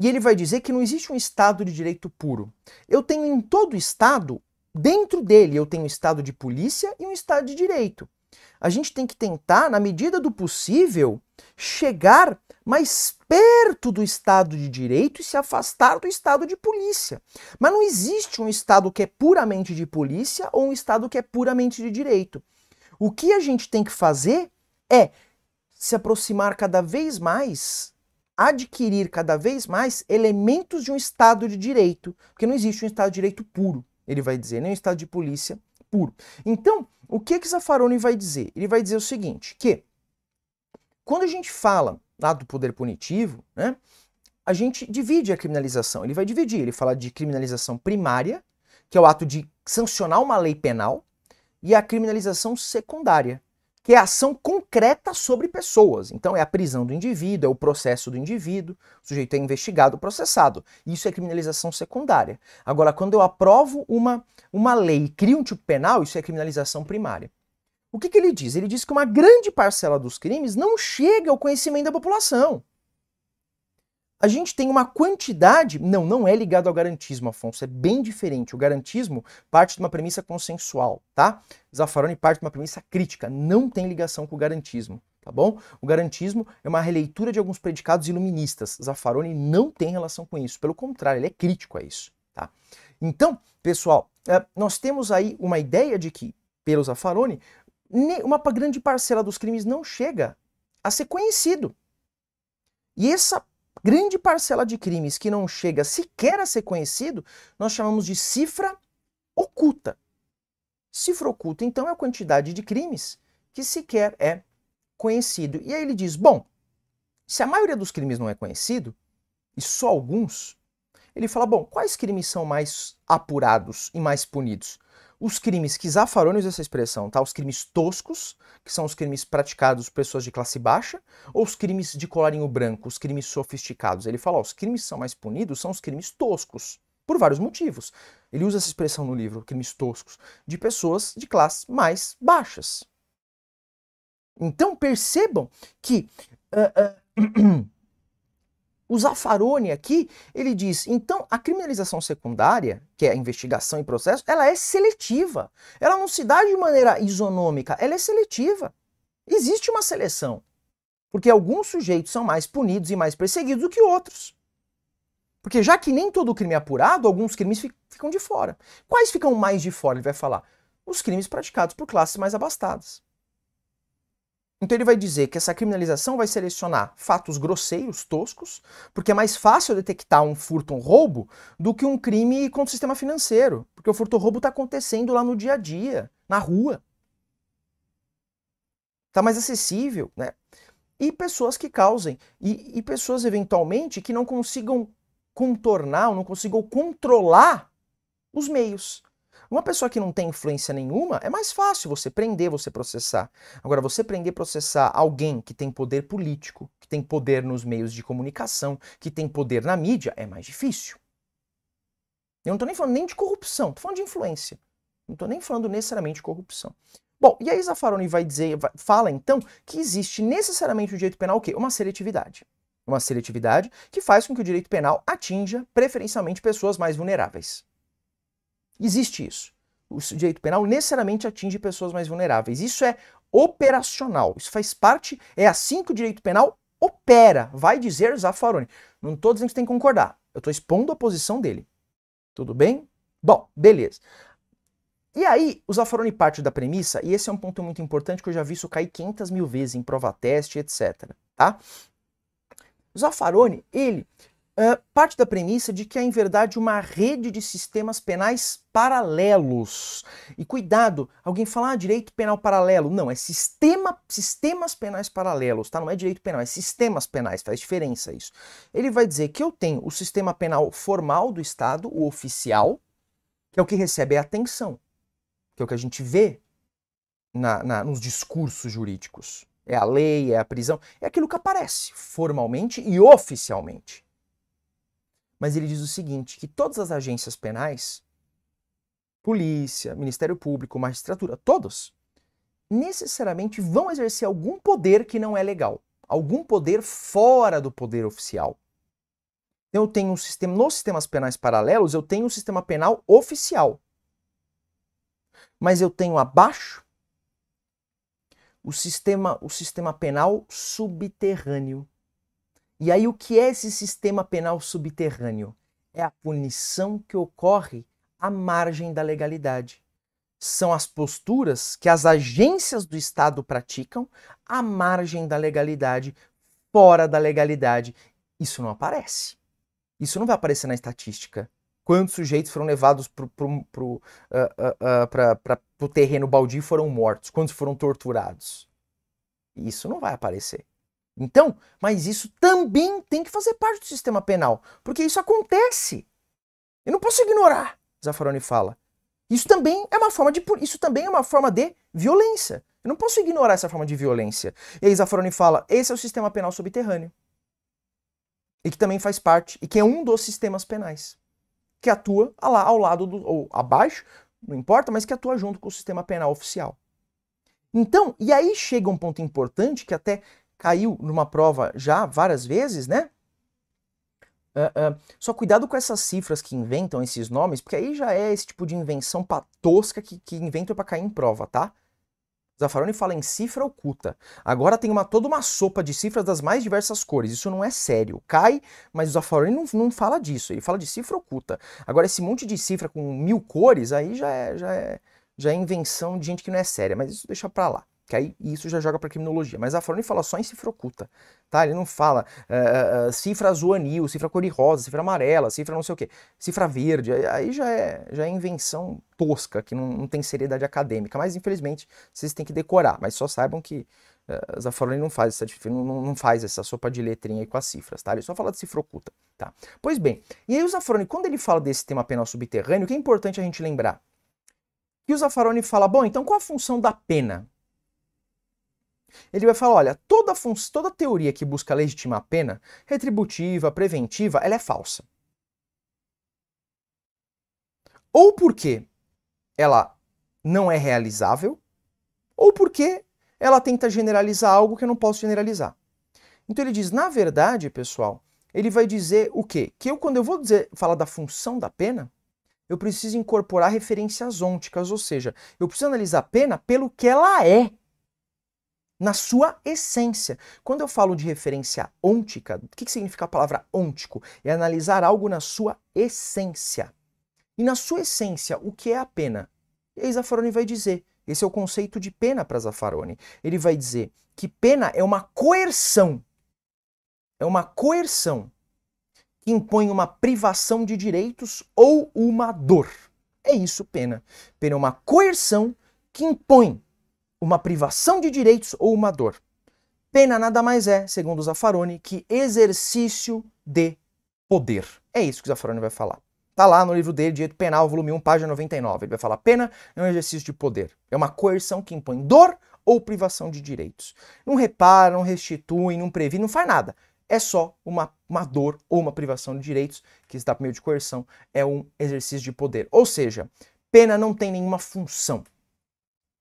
E ele vai dizer que não existe um Estado de direito puro. Eu tenho em todo Estado, dentro dele, eu tenho um Estado de polícia e um Estado de direito. A gente tem que tentar, na medida do possível, chegar mais perto do Estado de direito e se afastar do Estado de polícia. Mas não existe um Estado que é puramente de polícia ou um Estado que é puramente de direito. O que a gente tem que fazer é se aproximar cada vez mais adquirir cada vez mais elementos de um Estado de direito, porque não existe um Estado de direito puro, ele vai dizer, nem um Estado de polícia puro. Então, o que que Zaffaroni vai dizer? Ele vai dizer o seguinte, que quando a gente fala lá do poder punitivo, né, a gente divide a criminalização. Ele vai dividir, ele fala de criminalização primária, que é o ato de sancionar uma lei penal, e a criminalização secundária, que é a ação com concreta sobre pessoas. Então é a prisão do indivíduo, é o processo do indivíduo, o sujeito é investigado, processado. Isso é criminalização secundária. Agora, quando eu aprovo uma, uma lei e crio um tipo penal, isso é criminalização primária. O que, que ele diz? Ele diz que uma grande parcela dos crimes não chega ao conhecimento da população a gente tem uma quantidade. Não, não é ligado ao garantismo, Afonso. É bem diferente. O garantismo parte de uma premissa consensual, tá? Zaffaroni parte de uma premissa crítica. Não tem ligação com o garantismo, tá bom? O garantismo é uma releitura de alguns predicados iluministas. Zaffaroni não tem relação com isso. Pelo contrário, ele é crítico a isso, tá? Então, pessoal, é, nós temos aí uma ideia de que, pelo Zaffaroni, uma grande parcela dos crimes não chega a ser conhecido. E essa grande parcela de crimes que não chega sequer a ser conhecido, nós chamamos de cifra oculta. Cifra oculta, então, é a quantidade de crimes que sequer é conhecido. E aí ele diz: bom, se a maioria dos crimes não é conhecido, e só alguns, ele fala: bom, quais crimes são mais apurados e mais punidos? os crimes que Zaffaroni usa essa expressão, tá? Os crimes toscos, que são os crimes praticados por pessoas de classe baixa, ou os crimes de colarinho branco, os crimes sofisticados. Ele fala, ó, os crimes são mais punidos são os crimes toscos, por vários motivos. Ele usa essa expressão no livro, crimes toscos, de pessoas de classes mais baixas. Então percebam que uh, uh, O Zaffaroni aqui, ele diz, então a criminalização secundária, que é a investigação e processo, ela é seletiva. Ela não se dá de maneira isonômica, ela é seletiva. Existe uma seleção. Porque alguns sujeitos são mais punidos e mais perseguidos do que outros. Porque já que nem todo crime é apurado, alguns crimes ficam de fora. Quais ficam mais de fora? Ele vai falar. Os crimes praticados por classes mais abastadas. Então ele vai dizer que essa criminalização vai selecionar fatos grosseiros, toscos, porque é mais fácil detectar um furto, um roubo, do que um crime contra o sistema financeiro, porque o furto, ou roubo está acontecendo lá no dia a dia, na rua. Está mais acessível, né? E pessoas que causem, e, e pessoas eventualmente que não consigam contornar, ou não consigam controlar os meios. Uma pessoa que não tem influência nenhuma, é mais fácil você prender, você processar. Agora, você prender, processar alguém que tem poder político, que tem poder nos meios de comunicação, que tem poder na mídia, é mais difícil. Eu não estou nem falando nem de corrupção, estou falando de influência. Não estou nem falando necessariamente de corrupção. Bom, e aí Zaffaroni vai dizer, fala então que existe necessariamente no direito penal o quê? Uma seletividade. Uma seletividade que faz com que o direito penal atinja preferencialmente pessoas mais vulneráveis. Existe isso. O direito penal necessariamente atinge pessoas mais vulneráveis. Isso é operacional. Isso faz parte, é assim que o direito penal opera, vai dizer Zaffaroni. Não estou dizendo que você tem que concordar. Eu estou expondo a posição dele. Tudo bem? Bom, beleza. E aí, o Zaffaroni parte da premissa, e esse é um ponto muito importante que eu já vi isso cair 500 mil vezes em prova teste, etc. Tá? O Zaffaroni, ele ah, parte da premissa de que há, é, em verdade, uma rede de sistemas penais paralelos. E cuidado, alguém fala ah, direito penal paralelo. Não, é sistema, sistemas penais paralelos, tá? Não é direito penal, é sistemas penais, faz diferença isso. Ele vai dizer que eu tenho o sistema penal formal do Estado, o oficial, que é o que recebe a atenção, que é o que a gente vê na, na, nos discursos jurídicos. É a lei, é a prisão, é aquilo que aparece formalmente e oficialmente. Mas ele diz o seguinte: que todas as agências penais, polícia, Ministério Público, magistratura, todos, necessariamente vão exercer algum poder que não é legal, algum poder fora do poder oficial. Eu tenho um sistema, nos sistemas penais paralelos, eu tenho um sistema penal oficial. Mas eu tenho abaixo o sistema, o sistema penal subterrâneo, e aí, o que é esse sistema penal subterrâneo? É a punição que ocorre à margem da legalidade. São as posturas que as agências do Estado praticam à margem da legalidade, fora da legalidade. Isso não aparece. Isso não vai aparecer na estatística. Quantos sujeitos foram levados para uh, uh, uh, o terreno baldio e foram mortos? Quantos foram torturados? Isso não vai aparecer. Então, mas isso também tem que fazer parte do sistema penal, porque isso acontece. Eu não posso ignorar, Zaffaroni fala. Isso também é uma forma de isso também é uma forma de violência. Eu não posso ignorar essa forma de violência. E aí Zaffaroni fala: "Esse é o sistema penal subterrâneo". E que também faz parte e que é um dos sistemas penais que atua lá ao lado do ou abaixo, não importa, mas que atua junto com o sistema penal oficial. Então, e aí chega um ponto importante que até caiu numa prova já várias vezes, né? Uh, uh, só cuidado com essas cifras que inventam esses nomes, porque aí já é esse tipo de invenção patosca que, que inventam para cair em prova, tá? Zaffaroni fala em cifra oculta. Agora tem uma, toda uma sopa de cifras das mais diversas cores. Isso não é sério. Cai, mas o Zaffaroni não, não fala disso. Ele fala de cifra oculta. Agora, esse monte de cifra com mil cores, aí já é, já é, já é invenção de gente que não é séria. Mas isso deixa pra lá que aí isso já joga para criminologia. Mas a Frone fala só em cifrocuta, tá? Ele não fala uh, uh, cifra azul anil, cifra cor-de-rosa, cifra amarela, cifra não sei o quê, cifra verde. Aí já é, já é invenção tosca, que não, não tem seriedade acadêmica. Mas, infelizmente, vocês têm que decorar. Mas só saibam que uh, Zaffaroni não faz, essa, não, não faz essa sopa de letrinha aí com as cifras, tá? Ele só fala de cifrocuta, tá? Pois bem, e aí o Zaffaroni, quando ele fala desse tema penal subterrâneo, o que é importante a gente lembrar? Que o Zaffaroni fala, bom, então qual a função da pena? Ele vai falar, olha, toda, toda teoria que busca legitimar a pena, retributiva, preventiva, ela é falsa. Ou porque ela não é realizável, ou porque ela tenta generalizar algo que eu não posso generalizar. Então ele diz, na verdade, pessoal, ele vai dizer o quê? Que eu, quando eu vou dizer, falar da função da pena, eu preciso incorporar referências ônticas, ou seja, eu preciso analisar a pena pelo que ela é na sua essência. Quando eu falo de referência ôntica, o que, significa a palavra ôntico? É analisar algo na sua essência. E na sua essência, o que é a pena? E aí Zaffaroni vai dizer, esse é o conceito de pena para Zaffaroni. Ele vai dizer que pena é uma coerção. É uma coerção que impõe uma privação de direitos ou uma dor. É isso, pena. Pena é uma coerção que impõe uma privação de direitos ou uma dor. Pena nada mais é, segundo Zaffaroni, que exercício de poder. É isso que Zaffaroni vai falar. Tá lá no livro dele, Direito Penal, volume 1, página 99. Ele vai falar: pena é um exercício de poder. É uma coerção que impõe dor ou privação de direitos. Não repara, não restitui, não prevê, não faz nada. É só uma, uma dor ou uma privação de direitos, que está por meio de coerção, é um exercício de poder. Ou seja, pena não tem nenhuma função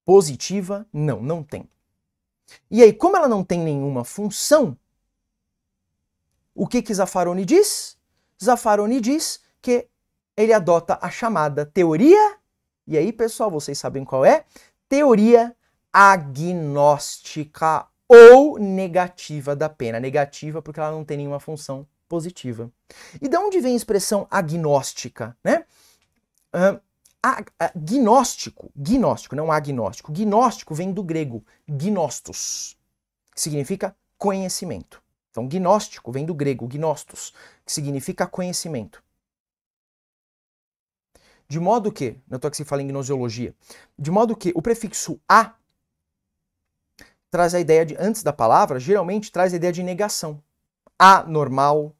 positiva? Não, não tem. E aí, como ela não tem nenhuma função, o que, que Zaffaroni diz? Zaffaroni diz que ele adota a chamada teoria, e aí, pessoal, vocês sabem qual é? Teoria agnóstica ou negativa da pena. Negativa porque ela não tem nenhuma função positiva. E de onde vem a expressão agnóstica, né? Uh, gnóstico, gnóstico, não agnóstico. Gnóstico vem do grego gnostos, que significa conhecimento. Então, gnóstico vem do grego gnostos, que significa conhecimento. De modo que, eu estou aqui falando em gnoseologia, de modo que o prefixo a traz a ideia de, antes da palavra, geralmente traz a ideia de negação. Anormal,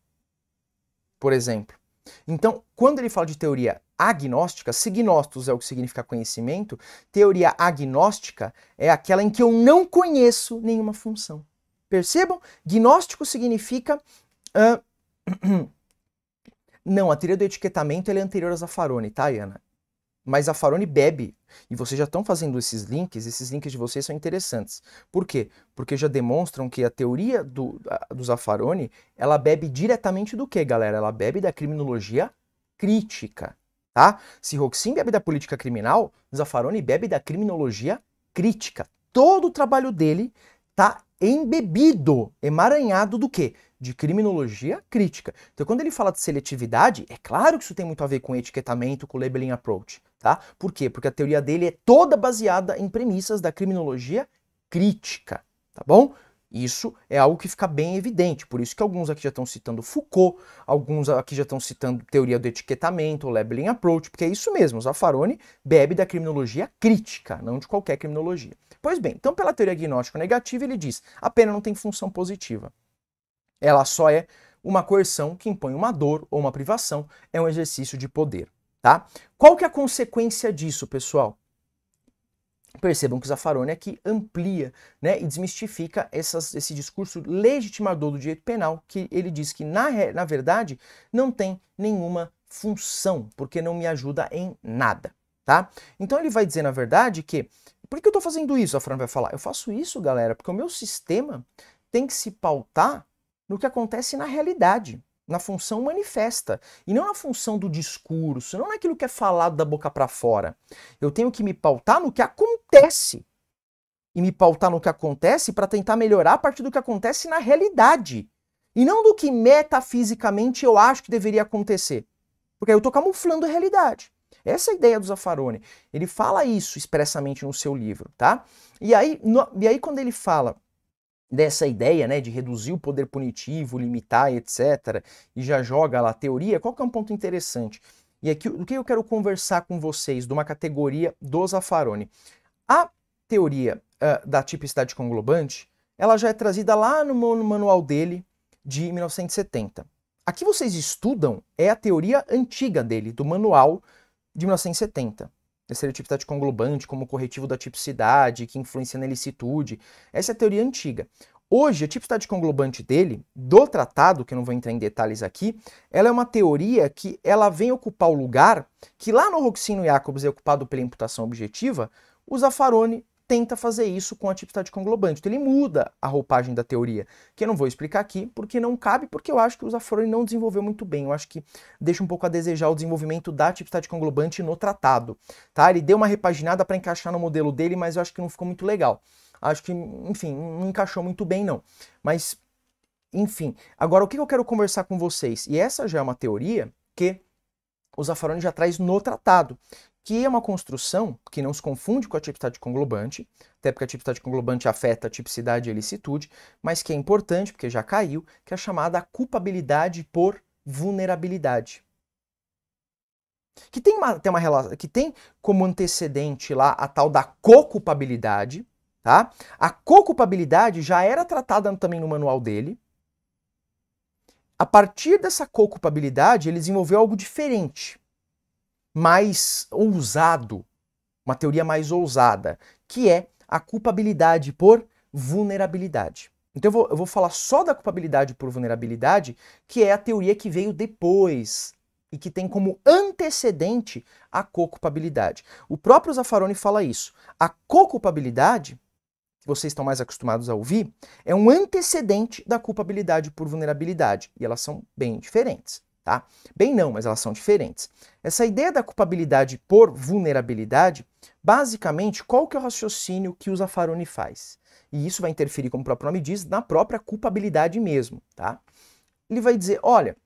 por exemplo. Então, quando ele fala de teoria agnóstica, se gnostos é o que significa conhecimento, teoria agnóstica é aquela em que eu não conheço nenhuma função. Percebam? Gnóstico significa. Uh, não, a teoria do etiquetamento é anterior a Zaffaroni, tá, Ana? mas a Farone bebe. E vocês já estão fazendo esses links, esses links de vocês são interessantes. Por quê? Porque já demonstram que a teoria do, a, do Zaffaroni, ela bebe diretamente do que, galera? Ela bebe da criminologia crítica, tá? Se Roxin bebe da política criminal, Zaffaroni bebe da criminologia crítica. Todo o trabalho dele tá embebido, emaranhado do quê? De criminologia crítica. Então, quando ele fala de seletividade, é claro que isso tem muito a ver com etiquetamento, com labeling approach. Tá? Por quê? Porque a teoria dele é toda baseada em premissas da criminologia crítica, tá bom? Isso é algo que fica bem evidente, por isso que alguns aqui já estão citando Foucault, alguns aqui já estão citando teoria do etiquetamento, o labeling approach, porque é isso mesmo, Zaffaroni bebe da criminologia crítica, não de qualquer criminologia. Pois bem, então pela teoria agnóstico-negativa ele diz, a pena não tem função positiva, ela só é uma coerção que impõe uma dor ou uma privação, é um exercício de poder tá? Qual que é a consequência disso, pessoal? Percebam que o Zaffaroni aqui amplia né, e desmistifica essas, esse discurso legitimador do direito penal, que ele diz que, na, na verdade, não tem nenhuma função, porque não me ajuda em nada. Tá? Então ele vai dizer, na verdade, que por que eu estou fazendo isso? A Fran vai falar. Eu faço isso, galera, porque o meu sistema tem que se pautar no que acontece na realidade na função manifesta e não na função do discurso, não naquilo que é falado da boca para fora. Eu tenho que me pautar no que acontece e me pautar no que acontece para tentar melhorar a partir do que acontece na realidade e não do que metafisicamente eu acho que deveria acontecer, porque aí eu estou camuflando a realidade. Essa é a ideia do Zaffaroni. Ele fala isso expressamente no seu livro, tá? E aí, no, e aí quando ele fala dessa ideia né, de reduzir o poder punitivo, limitar, etc., e já joga lá a teoria, qual que é um ponto interessante? E aqui o que eu quero conversar com vocês de uma categoria do Zaffaroni. A teoria uh, da tipicidade conglobante, ela já é trazida lá no manual dele de 1970. Aqui vocês estudam é a teoria antiga dele, do manual de 1970 estereotipo tático conglobante como corretivo da tipicidade, que influencia na ilicitude. Essa é a teoria antiga. Hoje, a tipicidade conglobante dele, do tratado, que eu não vou entrar em detalhes aqui, ela é uma teoria que ela vem ocupar o lugar que lá no Roxino Jacobs é ocupado pela imputação objetiva, o Zaffaroni tenta fazer isso com a tipstade conglobante. Então ele muda a roupagem da teoria, que eu não vou explicar aqui, porque não cabe, porque eu acho que o Zaffaroni não desenvolveu muito bem. Eu acho que deixa um pouco a desejar o desenvolvimento da tipstade conglobante no tratado. Tá? Ele deu uma repaginada para encaixar no modelo dele, mas eu acho que não ficou muito legal. Acho que, enfim, não encaixou muito bem, não. Mas, enfim. Agora, o que eu quero conversar com vocês? E essa já é uma teoria que o Zaffaroni já traz no tratado, que é uma construção que não se confunde com a tipicidade conglobante, até porque a tipicidade conglobante afeta a tipicidade e a ilicitude, mas que é importante, porque já caiu, que é chamada culpabilidade por vulnerabilidade. Que tem, uma, tem uma relação, que tem como antecedente lá a tal da co-culpabilidade, tá? A co-culpabilidade já era tratada também no manual dele. A partir dessa co-culpabilidade, ele desenvolveu algo diferente mais ousado, uma teoria mais ousada, que é a culpabilidade por vulnerabilidade. Então eu vou, eu vou falar só da culpabilidade por vulnerabilidade, que é a teoria que veio depois e que tem como antecedente a co-culpabilidade. O próprio Zaffaroni fala isso. A co-culpabilidade, que vocês estão mais acostumados a ouvir, é um antecedente da culpabilidade por vulnerabilidade, e elas são bem diferentes tá? Bem não, mas elas são diferentes. Essa ideia da culpabilidade por vulnerabilidade, basicamente, qual que é o raciocínio que o Zaffaroni faz? E isso vai interferir, como o próprio nome diz, na própria culpabilidade mesmo, tá? Ele vai dizer, olha,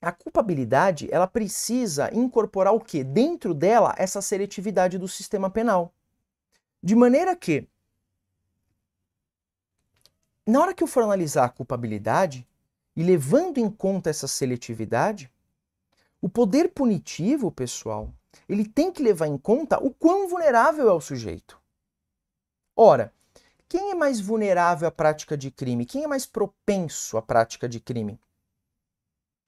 a culpabilidade, ela precisa incorporar o quê? Dentro dela, essa seletividade do sistema penal. De maneira que, na hora que eu for analisar a culpabilidade, e levando em conta essa seletividade, o poder punitivo, pessoal, ele tem que levar em conta o quão vulnerável é o sujeito. Ora, quem é mais vulnerável à prática de crime? Quem é mais propenso à prática de crime?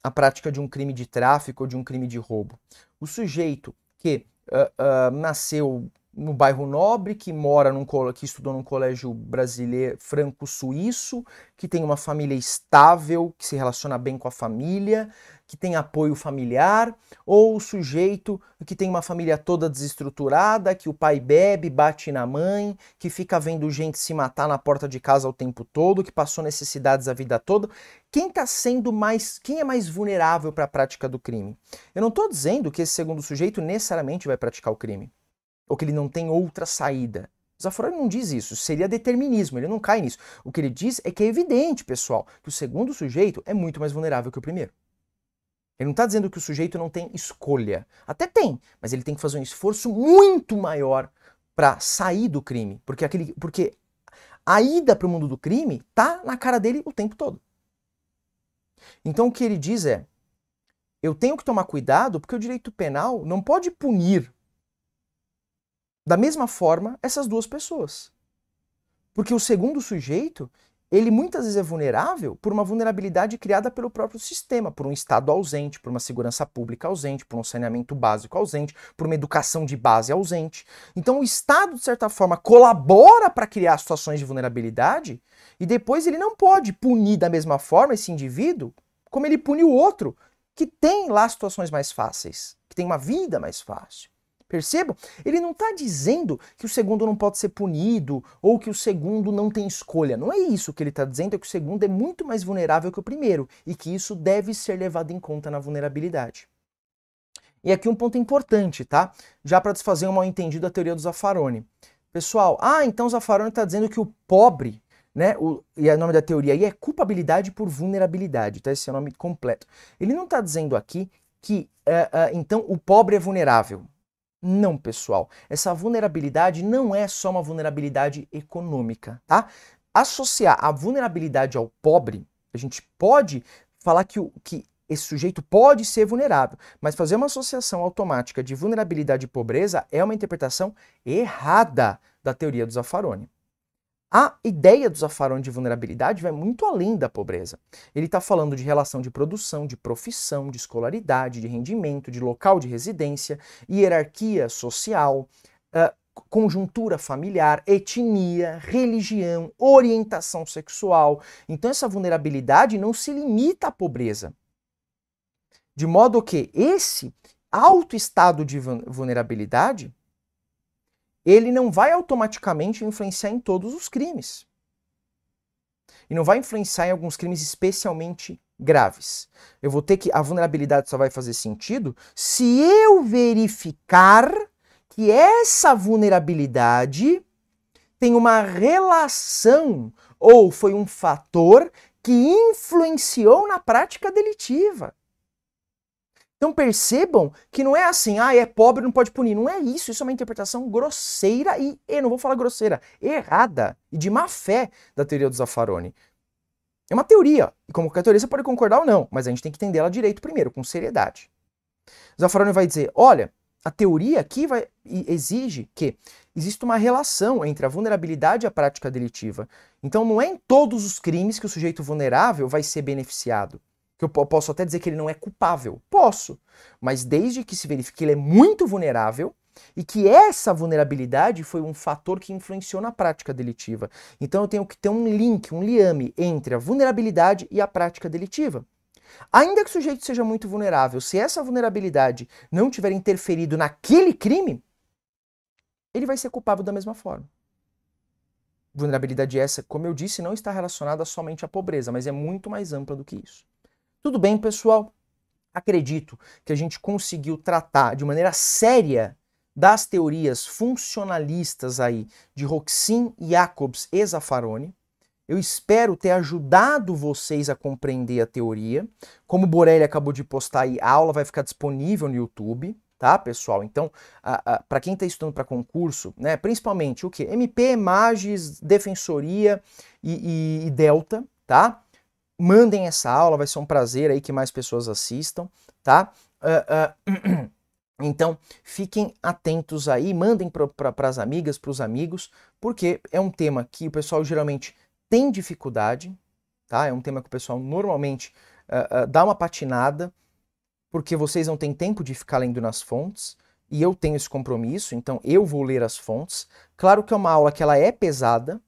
A prática de um crime de tráfico ou de um crime de roubo? O sujeito que uh, uh, nasceu no bairro nobre, que mora num que estudou num colégio brasileiro franco-suíço, que tem uma família estável, que se relaciona bem com a família, que tem apoio familiar, ou o sujeito que tem uma família toda desestruturada, que o pai bebe, bate na mãe, que fica vendo gente se matar na porta de casa o tempo todo, que passou necessidades a vida toda. Quem tá sendo mais, quem é mais vulnerável para a prática do crime? Eu não estou dizendo que esse segundo sujeito necessariamente vai praticar o crime ou que ele não tem outra saída. Zaffaroni não diz isso, seria determinismo, ele não cai nisso. O que ele diz é que é evidente, pessoal, que o segundo sujeito é muito mais vulnerável que o primeiro. Ele não está dizendo que o sujeito não tem escolha. Até tem, mas ele tem que fazer um esforço muito maior para sair do crime. Porque, aquele, porque a ida para o mundo do crime tá na cara dele o tempo todo. Então o que ele diz é: eu tenho que tomar cuidado porque o direito penal não pode punir da mesma forma, essas duas pessoas. Porque o segundo sujeito, ele muitas vezes é vulnerável por uma vulnerabilidade criada pelo próprio sistema, por um Estado ausente, por uma segurança pública ausente, por um saneamento básico ausente, por uma educação de base ausente. Então o Estado, de certa forma, colabora para criar situações de vulnerabilidade e depois ele não pode punir da mesma forma esse indivíduo como ele pune o outro, que tem lá situações mais fáceis, que tem uma vida mais fácil. Percebo? Ele não está dizendo que o segundo não pode ser punido ou que o segundo não tem escolha. Não é isso que ele está dizendo, é que o segundo é muito mais vulnerável que o primeiro e que isso deve ser levado em conta na vulnerabilidade. E aqui um ponto importante, tá? Já para desfazer um mal-entendido da teoria do Zaffaroni. Pessoal, ah, então o Zaffaroni está dizendo que o pobre, né? O, e é o nome da teoria aí é culpabilidade por vulnerabilidade, tá? Esse é o nome completo. Ele não está dizendo aqui que, uh, uh, então, o pobre é vulnerável não, pessoal. Essa vulnerabilidade não é só uma vulnerabilidade econômica, tá? Associar a vulnerabilidade ao pobre, a gente pode falar que, o, que esse sujeito pode ser vulnerável, mas fazer uma associação automática de vulnerabilidade e pobreza é uma interpretação errada da teoria do Zaffaroni. A ideia do Zaffaroni de vulnerabilidade vai muito além da pobreza. Ele está falando de relação de produção, de profissão, de escolaridade, de rendimento, de local de residência, hierarquia social, uh, conjuntura familiar, etnia, religião, orientação sexual. Então, essa vulnerabilidade não se limita à pobreza. De modo que esse alto estado de vulnerabilidade ele não vai automaticamente influenciar em todos os crimes. E não vai influenciar em alguns crimes especialmente graves. Eu vou ter que a vulnerabilidade só vai fazer sentido se eu verificar que essa vulnerabilidade tem uma relação ou foi um fator que influenciou na prática delitiva. Então percebam que não é assim, ah, é pobre, não pode punir. Não é isso, isso é uma interpretação grosseira e, e não vou falar grosseira, errada e de má fé da teoria do Zaffaroni. É uma teoria, e como qualquer teoria você pode concordar ou não, mas a gente tem que entender ela direito primeiro, com seriedade. Zaffaroni vai dizer, olha, a teoria aqui vai, exige que existe uma relação entre a vulnerabilidade e a prática delitiva. Então não é em todos os crimes que o sujeito vulnerável vai ser beneficiado que eu posso até dizer que ele não é culpável. Posso. Mas desde que se verifique que ele é muito vulnerável e que essa vulnerabilidade foi um fator que influenciou na prática delitiva. Então eu tenho que ter um link, um liame entre a vulnerabilidade e a prática delitiva. Ainda que o sujeito seja muito vulnerável, se essa vulnerabilidade não tiver interferido naquele crime, ele vai ser culpável da mesma forma. Vulnerabilidade essa, como eu disse, não está relacionada somente à pobreza, mas é muito mais ampla do que isso. Tudo bem, pessoal? Acredito que a gente conseguiu tratar de maneira séria das teorias funcionalistas aí de Roxin, Jacobs e Zaffaroni. Eu espero ter ajudado vocês a compreender a teoria. Como o Borelli acabou de postar aí, a aula vai ficar disponível no YouTube, tá, pessoal? Então, para quem está estudando para concurso, né, principalmente o que? MP, Magis, Defensoria e, e, e Delta, tá? mandem essa aula, vai ser um prazer aí que mais pessoas assistam, tá? Uh, uh, então, fiquem atentos aí, mandem para pra, as amigas, para os amigos, porque é um tema que o pessoal geralmente tem dificuldade, tá? É um tema que o pessoal normalmente uh, dá uma patinada, porque vocês não têm tempo de ficar lendo nas fontes, e eu tenho esse compromisso, então eu vou ler as fontes. Claro que é uma aula que ela é pesada,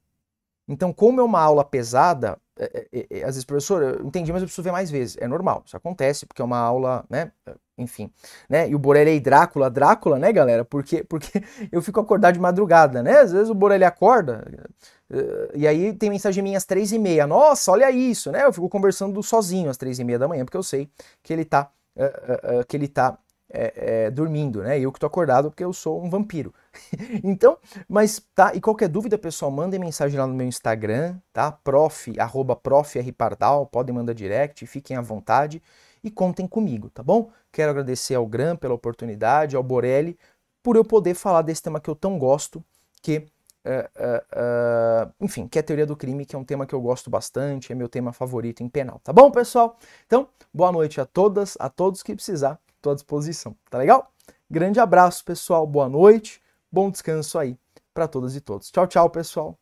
então como é uma aula pesada, é é, é, é, às vezes, professor, eu entendi, mas eu preciso ver mais vezes. É normal, isso acontece, porque é uma aula, né? Enfim, né? E o Borelli e é Drácula, Drácula, né, galera? Porque, porque eu fico acordado de madrugada, né? Às vezes o Borelli acorda, eh, e aí tem mensagem minha às três e meia. Nossa, olha isso, né? Eu fico conversando sozinho às três e meia da manhã, porque eu sei que ele tá, eh, eh, que ele tá é, é, dormindo, né? Eu que estou acordado porque eu sou um vampiro. então, mas tá, e qualquer dúvida, pessoal, mandem mensagem lá no meu Instagram, tá? Prof, arroba prof, podem mandar direct, fiquem à vontade e contem comigo, tá bom? Quero agradecer ao Gran pela oportunidade, ao Borelli, por eu poder falar desse tema que eu tão gosto, que Uh, uh, uh, enfim, que é a teoria do crime, que é um tema que eu gosto bastante, é meu tema favorito em penal, tá bom, pessoal? Então, boa noite a todas, a todos que precisar. Estou à disposição, tá legal? Grande abraço, pessoal. Boa noite. Bom descanso aí para todas e todos. Tchau, tchau, pessoal.